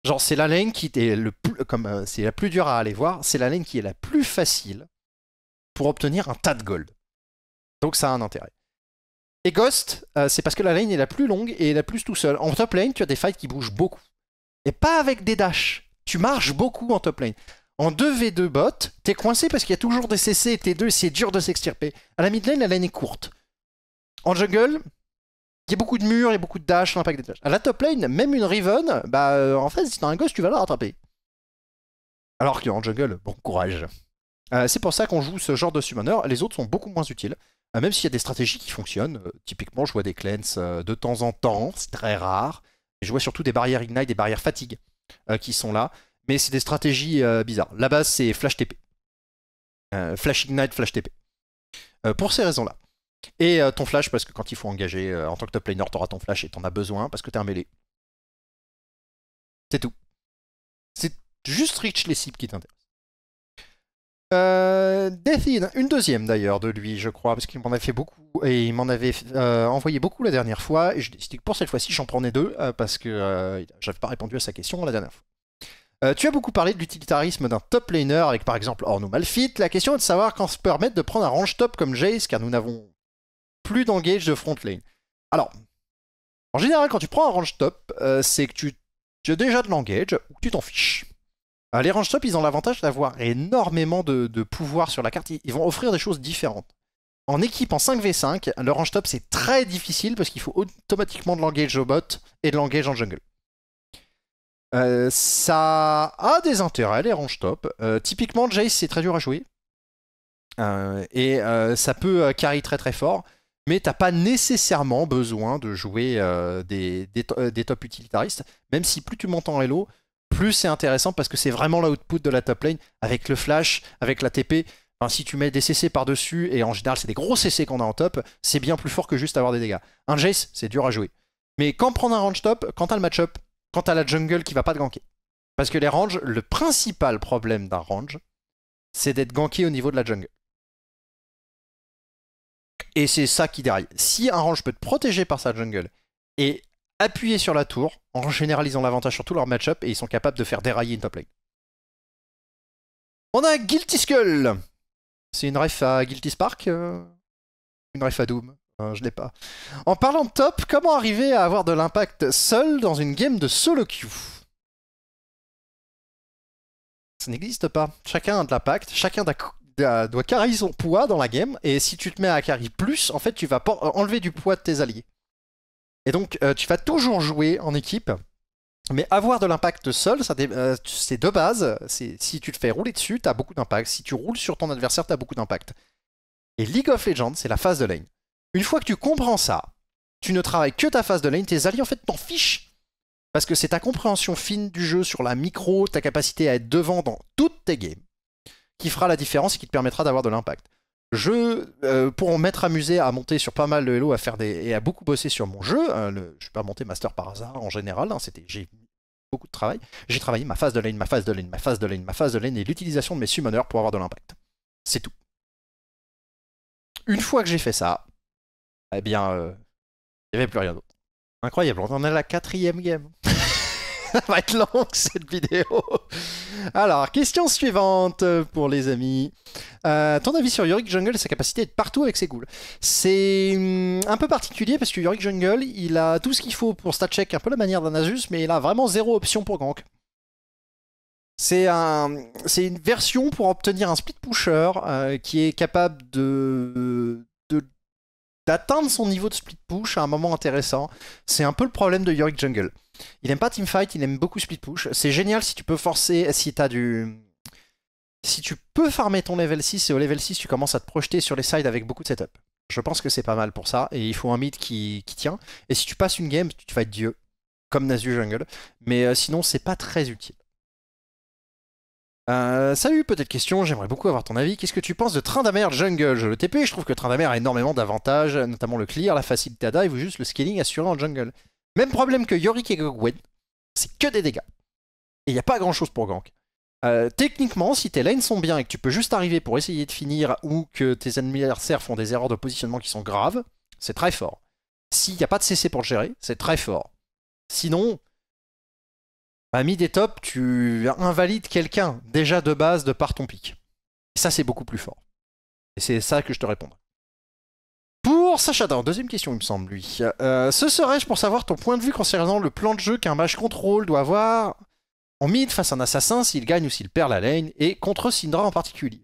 genre c'est la lane qui est le plus, comme c'est la plus dure à aller voir, c'est la lane qui est la plus facile pour obtenir un tas de gold. Donc ça a un intérêt. Et Ghost, euh, c'est parce que la lane est la plus longue et la plus tout seul. En top lane, tu as des fights qui bougent beaucoup. Et pas avec des dashs. Tu marches beaucoup en top lane. En 2v2 bot, t'es coincé parce qu'il y a toujours des CC et T2 et c'est dur de s'extirper. À la mid lane, la lane est courte. En jungle, il y a beaucoup de murs, et beaucoup de dash, l'impact des dashs. À la top lane, même une Riven, bah euh, en fait, si t'as un Ghost, tu vas la rattraper. Alors qu'en jungle, bon courage. Euh, c'est pour ça qu'on joue ce genre de summoner. Les autres sont beaucoup moins utiles. Ah, même s'il y a des stratégies qui fonctionnent, euh, typiquement je vois des cleans euh, de temps en temps, c'est très rare. Je vois surtout des barrières ignite, des barrières fatigue euh, qui sont là. Mais c'est des stratégies bizarres. La base c'est flash TP. flash ignite, flash TP. pour ces raisons-là. Et ton flash parce que quand il faut engager en tant que top laner, t'auras ton flash et t'en as besoin parce que t'es un mêlé. C'est tout. C'est juste reach les cibles qui t'intéressent. Euh, une deuxième d'ailleurs de lui, je crois, parce qu'il m'en a fait beaucoup et il m'en avait euh, envoyé beaucoup la dernière fois. Et je décidé que pour cette fois-ci, j'en prenais deux euh, parce que euh, j'avais pas répondu à sa question la dernière fois. tu as beaucoup parlé de l'utilitarisme d'un top laner avec par exemple Orno Malfit. La question est de savoir quand se permettre de prendre un range top comme Jace car nous n'avons plus d'engage de front lane. Alors, en général, quand tu prends un range top, c'est que tu, tu as déjà de l'engage ou que tu t'en fiches. Euh, les range top, ils ont l'avantage d'avoir énormément de, pouvoir sur la carte. Ils, vont offrir des choses différentes. En équipe, en 5v5, le range top, c'est très difficile parce qu'il faut automatiquement de l'engage au bot et de l'engage en jungle. Euh, ça a des intérêts, les range top. Euh, typiquement, Jace, c'est très dur à jouer. et ça peut carry très très fort. Mais t'as pas nécessairement besoin de jouer des, tops utilitaristes. Même si plus tu montes en hello, plus c'est intéressant parce que c'est vraiment l'output de la top lane avec le flash, avec la TP. si tu mets des CC par-dessus, et en général c'est des gros CC qu'on a en top, c'est bien plus fort que juste avoir des dégâts. Un Jace, c'est dur à jouer. Mais quand prendre un range top, quand t'as le match-up, quand t'as la jungle qui va pas te ganker. Parce que les ranges, le principal problème d'un range, c'est d'être ganké au niveau de la jungle. Et c'est ça qui déraille. Si un range peut te protéger par sa jungle et appuyer sur la tour en généralisant l'avantage sur tous leurs match et ils sont capables de faire dérailler une top lane. On a Guilty Skull C'est une ref à Guilty Spark euh, Une ref à Doom euh, je l'ai pas. En parlant de top, comment arriver à avoir de l'impact seul dans une game de solo queue Ça n'existe pas. Chacun a de l'impact, chacun doit carry son poids dans la game, et si tu te mets à carry plus, en fait, tu vas enlever du poids de tes alliés. Et donc, euh, tu vas toujours jouer en équipe. Mais avoir de l'impact seul, euh, c'est de base. Si tu te fais rouler dessus, t'as beaucoup d'impact. Si tu roules sur ton adversaire, tu as beaucoup d'impact. Et League of Legends, c'est la phase de lane. Une fois que tu comprends ça, tu ne travailles que ta phase de lane, tes alliés en fait t'en fichent. Parce que c'est ta compréhension fine du jeu sur la micro, ta capacité à être devant dans toutes tes games, qui fera la différence et qui te permettra d'avoir de l'impact. Je, euh, pour m'être amusé à monter sur pas mal de Hello à faire des, et à beaucoup bosser sur mon jeu, hein, je ne suis pas monté master par hasard en général, hein, c'était, j'ai beaucoup de travail. J'ai travaillé ma phase de lane, ma phase de lane, ma phase de lane, ma phase de lane et l'utilisation de mes summoners pour avoir de l'impact. C'est tout. Une fois que j'ai fait ça, eh bien, euh, il n'y avait plus rien d'autre. Incroyable, on en est à la quatrième game. ça va être long cette vidéo. Alors, question suivante euh, pour les amis. Euh, ton avis sur Yorick Jungle et sa capacité à être partout avec ses ghouls C'est hum, un peu particulier parce que Yorick Jungle, il a tout ce qu'il faut pour stat check, un peu la manière d'un Asus, mais il a vraiment zéro option pour gank. C'est une version pour obtenir un split pusher euh, qui est capable de, d'atteindre son niveau de split push à un moment intéressant. C'est un peu le problème de Yorick Jungle. Il aime pas teamfight, il aime beaucoup split push. C'est génial si tu peux forcer, si as du. Si tu peux farmer ton level 6 et au level 6 tu commences à te projeter sur les sides avec beaucoup de setup. Je pense que c'est pas mal pour ça et il faut un mid qui, tient. Et si tu passes une game, tu vas être dieu, comme Nazu Jungle. Mais euh, sinon, c'est pas très utile. Euh, salut, peut-être question, j'aimerais beaucoup avoir ton avis. Qu'est-ce que tu penses de Train d'Amer Jungle Je le TP, je trouve que Train d'Amer a énormément d'avantages, notamment le clear, la facilité à dive ou juste le scaling assuré en jungle. Même problème que Yorick et Gwen, c'est que des dégâts. Et il n'y a pas grand chose pour gank. Euh, techniquement, si tes lanes sont bien et que tu peux juste arriver pour essayer de finir ou que tes adversaires font des erreurs de positionnement qui sont graves, c'est très fort. S'il n'y a pas de CC pour le gérer, c'est très fort. Sinon, à mid et top, tu invalides quelqu'un déjà de base de par ton pic. Et ça, c'est beaucoup plus fort. Et c'est ça que je te réponds. Pour deuxième question, il me semble, lui. Euh, ce serait-je pour savoir ton point de vue concernant le plan de jeu qu'un mage contrôle doit avoir en mid face à un assassin s'il gagne ou s'il perd la lane, et contre Syndra en particulier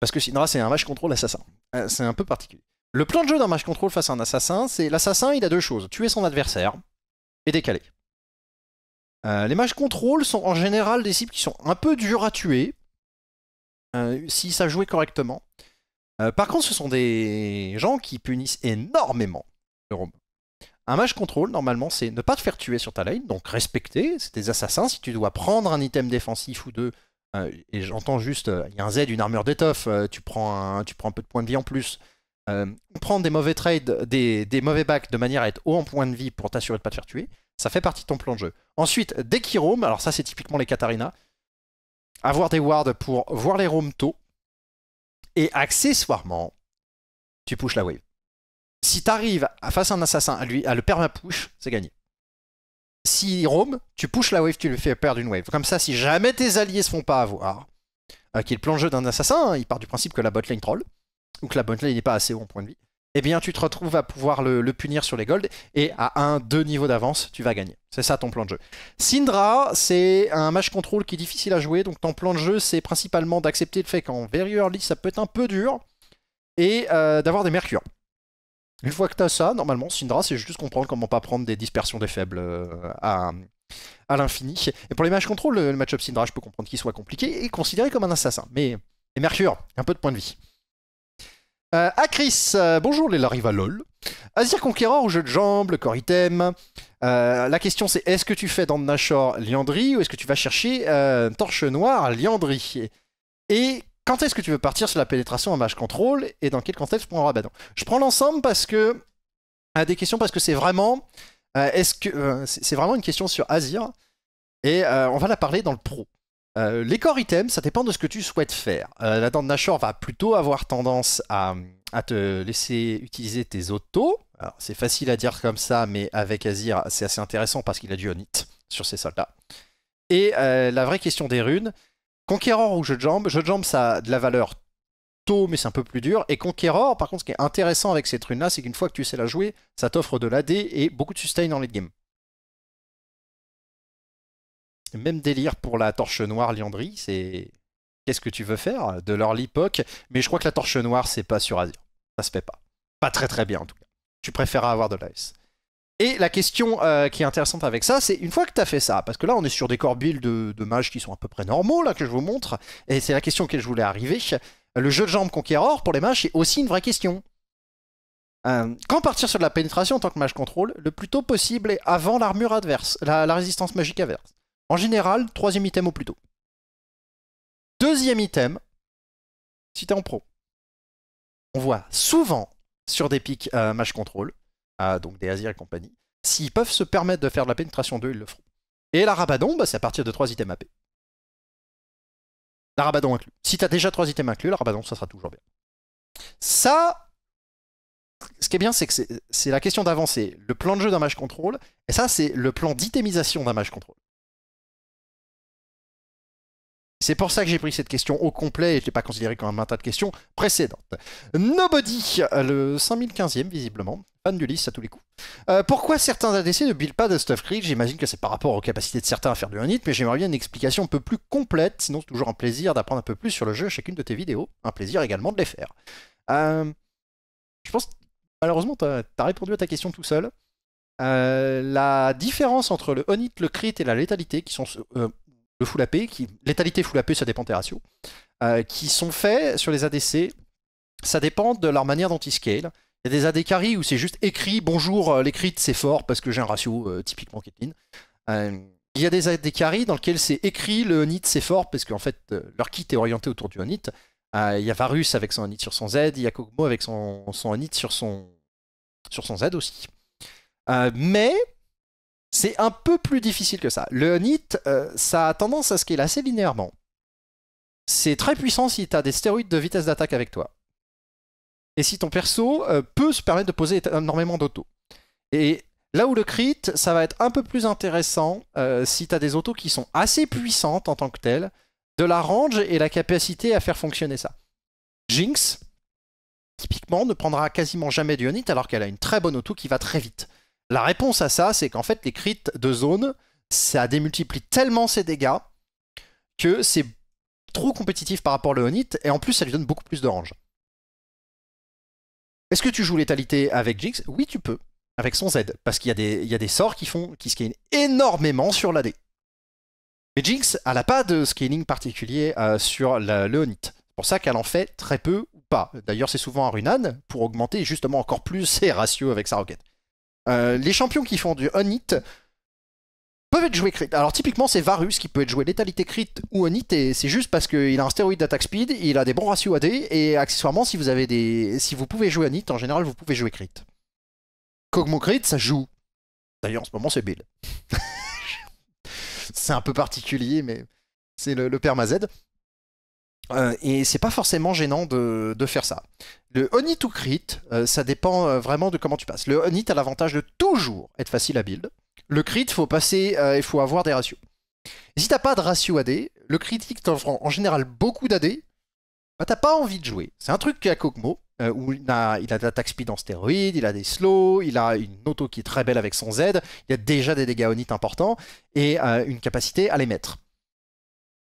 Parce que Syndra, c'est un mage contrôle assassin. Euh, c'est un peu particulier. Le plan de jeu d'un mage contrôle face à un assassin, c'est l'assassin, il a deux choses tuer son adversaire et décaler. Euh, les mages contrôle sont en général des cibles qui sont un peu dures à tuer, si ça jouait correctement. Euh, par contre, ce sont des gens qui punissent énormément le roam. Un match contrôle, normalement, c'est ne pas te faire tuer sur ta lane, donc respecter, c'est des assassins. Si tu dois prendre un item défensif ou deux, euh, et j'entends juste, euh, il y a un Z, une armure d'étoffe, tu, prends un, tu prends un peu de points de vie en plus. prendre des mauvais trades, des, mauvais backs de manière à être haut en points de vie pour t'assurer de pas te faire tuer, ça fait partie de ton plan de jeu. Ensuite, dès qu'ils roam, alors ça c'est typiquement les Katarina, avoir des wards pour voir les roams tôt, et accessoirement, tu pushes la wave. Si tu arrives face à un assassin à lui à le perma-push, c'est gagné. Si il roam, tu pushes la wave, tu lui fais perdre une wave. Comme ça, si jamais tes alliés se font pas avoir, euh, qui est le plan jeu d'un assassin, hein, il part du principe que la botlane troll, ou que la botlane n'est pas assez haut en point de vie, et eh bien tu te retrouves à pouvoir le, punir sur les golds et à un, deux niveaux d'avance, tu vas gagner. C'est ça ton plan de jeu. Syndra, c'est un match contrôle qui est difficile à jouer, donc ton plan de jeu, c'est principalement d'accepter le fait qu'en very early, ça peut être un peu dur, et euh, d'avoir des mercures. Une fois que tu as ça, normalement, Syndra, c'est juste comprendre comment pas prendre des dispersions des faibles euh, à, à l'infini. Et pour les matchs contrôle, le match-up Syndra, je peux comprendre qu'il soit compliqué et considéré comme un assassin. Mais les mercure un peu de points de vie. Akris, euh, euh, bonjour les Larivalol. LOL. Azir Conqueror ou jeu de jambes, le corps item. Euh, la question c'est est-ce que tu fais dans Nashor Liandry ou est-ce que tu vas chercher Torche Noire Liandry Et quand est-ce que tu veux partir sur la pénétration en mage contrôle et dans quel contexte pour Je prends l'ensemble parce que. des questions parce que c'est vraiment. est-ce que. c'est vraiment une question sur Azir et on va la parler dans le pro. Euh, les corps items, ça dépend de ce que tu souhaites faire. Euh, la dent de Nashor va plutôt avoir tendance à, te laisser utiliser tes autos. C'est facile à dire comme ça, mais avec Azir, c'est assez intéressant parce qu'il a du Onit sur ses soldats. Et euh, la vraie question des runes, Conqueror ou Jeu de Jambes, Jeu de Jambes, ça a de la valeur tôt, mais c'est un peu plus dur. Et Conqueror, par contre, ce qui est intéressant avec cette rune-là, c'est qu'une fois que tu sais la jouer, ça t'offre de l'AD et beaucoup de sustain dans les game. Même délire pour la torche noire Liandry. C'est qu'est-ce que tu veux faire de leur l'époque Mais je crois que la torche noire, c'est pas sur Azure. Ça se fait pas. Pas très très bien en tout cas. Tu préfères avoir de l'ice Et la question euh, qui est intéressante avec ça, c'est une fois que tu as fait ça, parce que là on est sur des corps builds de, mages qui sont à peu près normaux, là que je vous montre, et c'est la question auquel je voulais arriver. Le jeu de jambes conquéror pour les mages, est aussi une vraie question. Euh, quand partir sur de la pénétration en tant que mage contrôle Le plus tôt possible et avant l'armure adverse, la, résistance magique adverse. En général, troisième item au plus tôt. Deuxième item, si t'es en pro. On voit souvent sur des pics euh, match control, euh, donc des Azir et compagnie, s'ils peuvent se permettre de faire de la pénétration 2, ils le feront. Et la Rabadon, bah, c'est à partir de trois items AP. La Rabadon inclus. Si t'as déjà trois items inclus, la Rabadon, ça sera toujours bien. Ça, ce qui est bien, c'est que c'est la question d'avancer le plan de jeu d'un match control, et ça, c'est le plan d'itemisation d'un match control. C'est pour ça que j'ai pris cette question au complet et je ne l'ai pas considéré comme un tas de questions précédentes. Nobody, euh, le 5015e visiblement, fan du liste à tous les coups. Euh, pourquoi certains ADC ne build pas de stuff creed J'imagine que c'est par rapport aux capacités de certains à faire du unit, mais j'aimerais bien une explication un peu plus complète, sinon c'est toujours un plaisir d'apprendre un peu plus sur le jeu à chacune de tes vidéos. Un plaisir également de les faire. Euh, je pense malheureusement, tu as, répondu à ta question tout seul. la différence entre le on-hit, le Crit et la létalité, qui sont le full AP, qui, létalité full AP, ça dépend des ratios, euh, qui sont faits sur les ADC. Ça dépend de leur manière dont ils scale. Il y a des ADC où c'est juste écrit, bonjour, euh, l'écrit c'est fort parce que j'ai un ratio euh, typiquement Caitlyn. il y a des ADC dans lesquels c'est écrit, le Onit c'est fort parce qu'en fait leur kit est orienté autour du Onit. Il y a Varus avec son Onit sur son Z, il y a Kogmo avec son, son Onit sur son, sur son Z aussi. mais c'est un peu plus difficile que ça. Le NIT, euh, ça a tendance à scale assez linéairement. C'est très puissant si tu as des stéroïdes de vitesse d'attaque avec toi. Et si ton perso euh, peut se permettre de poser énormément d'auto. Et là où le crit, ça va être un peu plus intéressant euh, si tu as des autos qui sont assez puissantes en tant que telles, de la range et la capacité à faire fonctionner ça. Jinx, typiquement, ne prendra quasiment jamais du Honit alors qu'elle a une très bonne auto qui va très vite. La réponse à ça, c'est qu'en fait, les crits de zone, ça démultiplie tellement ses dégâts que c'est trop compétitif par rapport au l'Eonite et en plus, ça lui donne beaucoup plus de range. Est-ce que tu joues létalité avec Jinx Oui, tu peux, avec son Z, parce qu'il y, a des sorts qui font qui scalent énormément sur l'AD. Mais Jinx, elle n'a pas de scaling particulier euh, sur la Onit. C'est pour ça qu'elle en fait très peu ou pas. D'ailleurs, c'est souvent un Runan pour augmenter justement encore plus ses ratios avec sa roquette. Euh, les champions qui font du on-hit peuvent être joués crit. Alors typiquement, c'est Varus qui peut être joué létalité crit ou on-hit, et c'est juste parce qu'il a un stéroïde d'attaque speed, il a des bons ratios AD, et accessoirement, si vous, avez des... si vous pouvez jouer on-hit, en général, vous pouvez jouer crit. Kogmo crit, ça joue. D'ailleurs, en ce moment, c'est Bill. c'est un peu particulier, mais c'est le, le perma euh, et c'est pas forcément gênant de, faire ça. Le onit ou crit, euh, ça dépend euh, vraiment de comment tu passes. Le onit a l'avantage de toujours être facile à build. Le crit, faut passer, il faut avoir des ratios. si t'as pas de ratio AD, le critique t'offre en général beaucoup d'AD, bah t'as pas envie de jouer. C'est un truc a Kokmo, où il a, il a de l'attaque speed en stéroïde, il a des slows, il a une auto qui est très belle avec son Z, il y a déjà des dégâts onit importants, et une capacité à les mettre.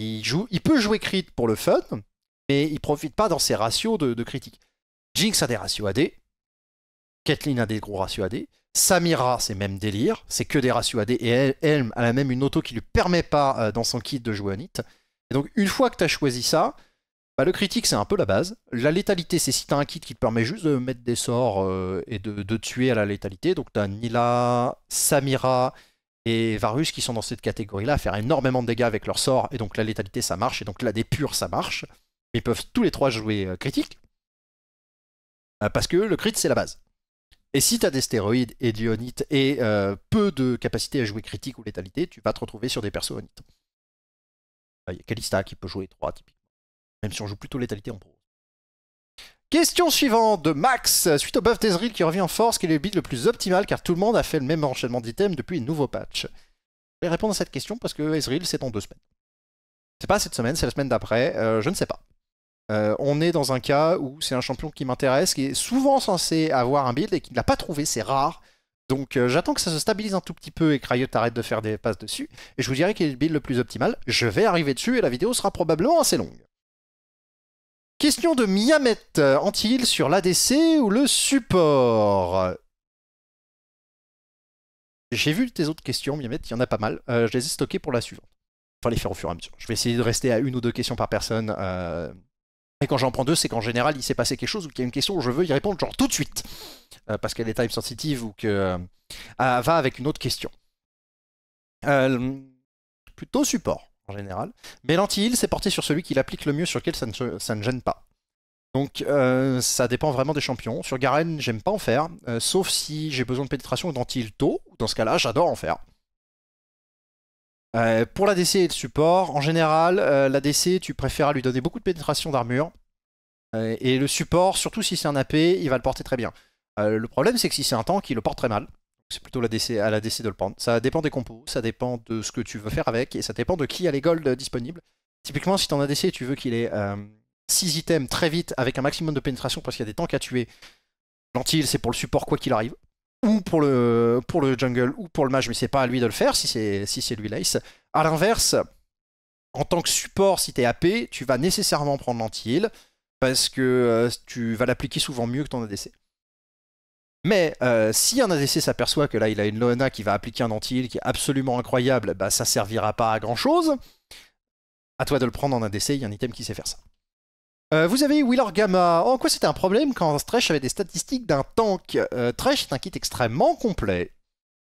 Il, joue, il peut jouer crit pour le fun, mais il profite pas dans ses ratios de, critique. Jinx a des ratios AD, Kathleen a des gros ratios AD, Samira c'est même délire, c'est que des ratios AD, et elle a même une auto qui lui permet pas euh, dans son kit de jouer un hit. Et donc une fois que tu as choisi ça, bah, le critique c'est un peu la base. La létalité c'est si tu as un kit qui te permet juste de mettre des sorts euh, et de, de, tuer à la létalité, donc tu as Nila, Samira, et Varus qui sont dans cette catégorie-là faire énormément de dégâts avec leur sort, et donc la létalité ça marche, et donc la des purs ça marche. Ils peuvent tous les trois jouer euh, critique, euh, parce que le crit c'est la base. Et si t'as des stéroïdes et du onit et euh, peu de capacité à jouer critique ou létalité, tu vas te retrouver sur des persos onit. Il y a Kalista qui peut jouer trois typiquement. Même si on joue plutôt létalité en pro. Question suivante de Max. Suite au buff d'Ezreal qui revient en force, quel est le build le plus optimal car tout le monde a fait le même enchaînement d'items depuis un nouveau patch Je vais répondre à cette question parce que Ezreal c'est en deux semaines. C'est pas cette semaine, c'est la semaine d'après, euh, je ne sais pas. Euh, on est dans un cas où c'est un champion qui m'intéresse, qui est souvent censé avoir un build et qui ne l'a pas trouvé, c'est rare. Donc euh, j'attends que ça se stabilise un tout petit peu et que Riot arrête de faire des passes dessus. Et je vous dirai quel est le build le plus optimal. Je vais arriver dessus et la vidéo sera probablement assez longue. Question de Miamet euh, anti sur l'ADC ou le support J'ai vu tes autres questions, Miamet, il y en a pas mal. Euh, je les ai stockées pour la suivante. Enfin, les faire au fur et à mesure. Je vais essayer de rester à une ou deux questions par personne. Euh, et quand j'en prends deux, c'est qu'en général, il s'est passé quelque chose ou qu'il y a une question où je veux y répondre, genre tout de suite, parce qu'elle est time sensitive ou que ah, va avec une autre question. plutôt support général. Mais l'anti-heal, c'est porté sur celui qui l'applique le mieux, sur lequel ça ne, ça ne gêne pas. Donc euh, ça dépend vraiment des champions. Sur Garen, j'aime pas en faire, euh, sauf si j'ai besoin de pénétration ou d'anti-heal tôt. Dans ce cas-là, j'adore en faire. Euh, pour la DC et le support, en général, la DC, tu préfères lui donner beaucoup de pénétration d'armure. et le support, surtout si c'est un AP, il va le porter très bien. le problème, c'est que si c'est un tank, il le porte très mal c'est plutôt la à la DC de le prendre. Ça dépend des compos, ça dépend de ce que tu veux faire avec, et ça dépend de qui a les golds euh, disponibles. Typiquement, si ton ADC, tu veux qu'il ait 6 euh, items très vite avec un maximum de pénétration parce qu'il y a des tanks à tuer, l'antil, c'est pour le support quoi qu'il arrive, ou pour le, pour le jungle, ou pour le mage, mais c'est pas à lui de le faire si c'est si lui l'ace. A l'inverse, en tant que support, si t'es AP, tu vas nécessairement prendre lanti parce que euh, tu vas l'appliquer souvent mieux que ton ADC. Mais euh, si un ADC s'aperçoit que là il a une lona qui va appliquer un anti qui est absolument incroyable, bah ça servira pas à grand chose. À toi de le prendre en ADC, il y a un item qui sait faire ça. Euh, vous avez Willor Gamma. En quoi c'était un problème quand Thresh avait des statistiques d'un tank euh, est un kit extrêmement complet,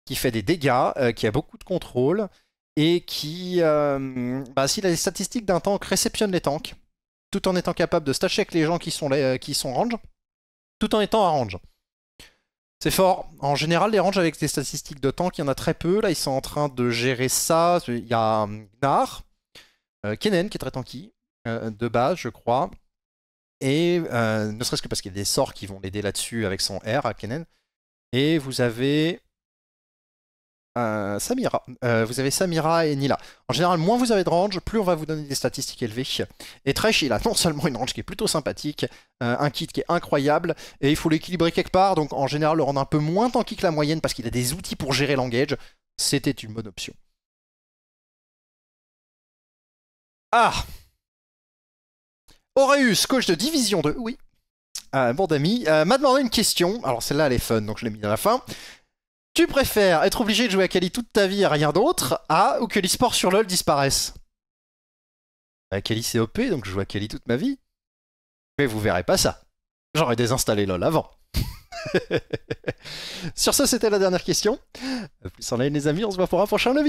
qui fait des dégâts, euh, qui a beaucoup de contrôle, et qui, bah, s'il a des statistiques d'un tank, réceptionne les tanks, tout en étant capable de stacher avec les gens qui sont, les, qui sont range, tout en étant à range. C'est fort. En général, les ranges avec des statistiques de tank, il y en a très peu. Là, ils sont en train de gérer ça. Il y a Gnar, euh, Kenen qui est très tanky, euh, de base, je crois. Et euh, ne serait-ce que parce qu'il y a des sorts qui vont l'aider là-dessus avec son R à Kennen. Et vous avez euh, Samira. Euh, vous avez Samira et Nila. En général, moins vous avez de range, plus on va vous donner des statistiques élevées. Et Tresh, il a non seulement une range qui est plutôt sympathique, euh, un kit qui est incroyable, et il faut l'équilibrer quelque part, donc en général le rendre un peu moins tanky que la moyenne parce qu'il a des outils pour gérer l'engage. C'était une bonne option. Ah Aureus, coach de division 2, oui. bon d'ami, m'a demandé une question. Alors celle-là, elle est fun, donc je l'ai mis à la fin. Tu préfères être obligé de jouer à Kali toute ta vie à rien d'autre, à ou que l'e-sport sur LoL disparaisse Kali bah, c'est OP, donc je joue à Kali toute ma vie. Mais vous verrez pas ça. J'aurais désinstallé LoL avant. sur ce, c'était la dernière question. Plus en ligne, les amis, on se voit pour un prochain lobby.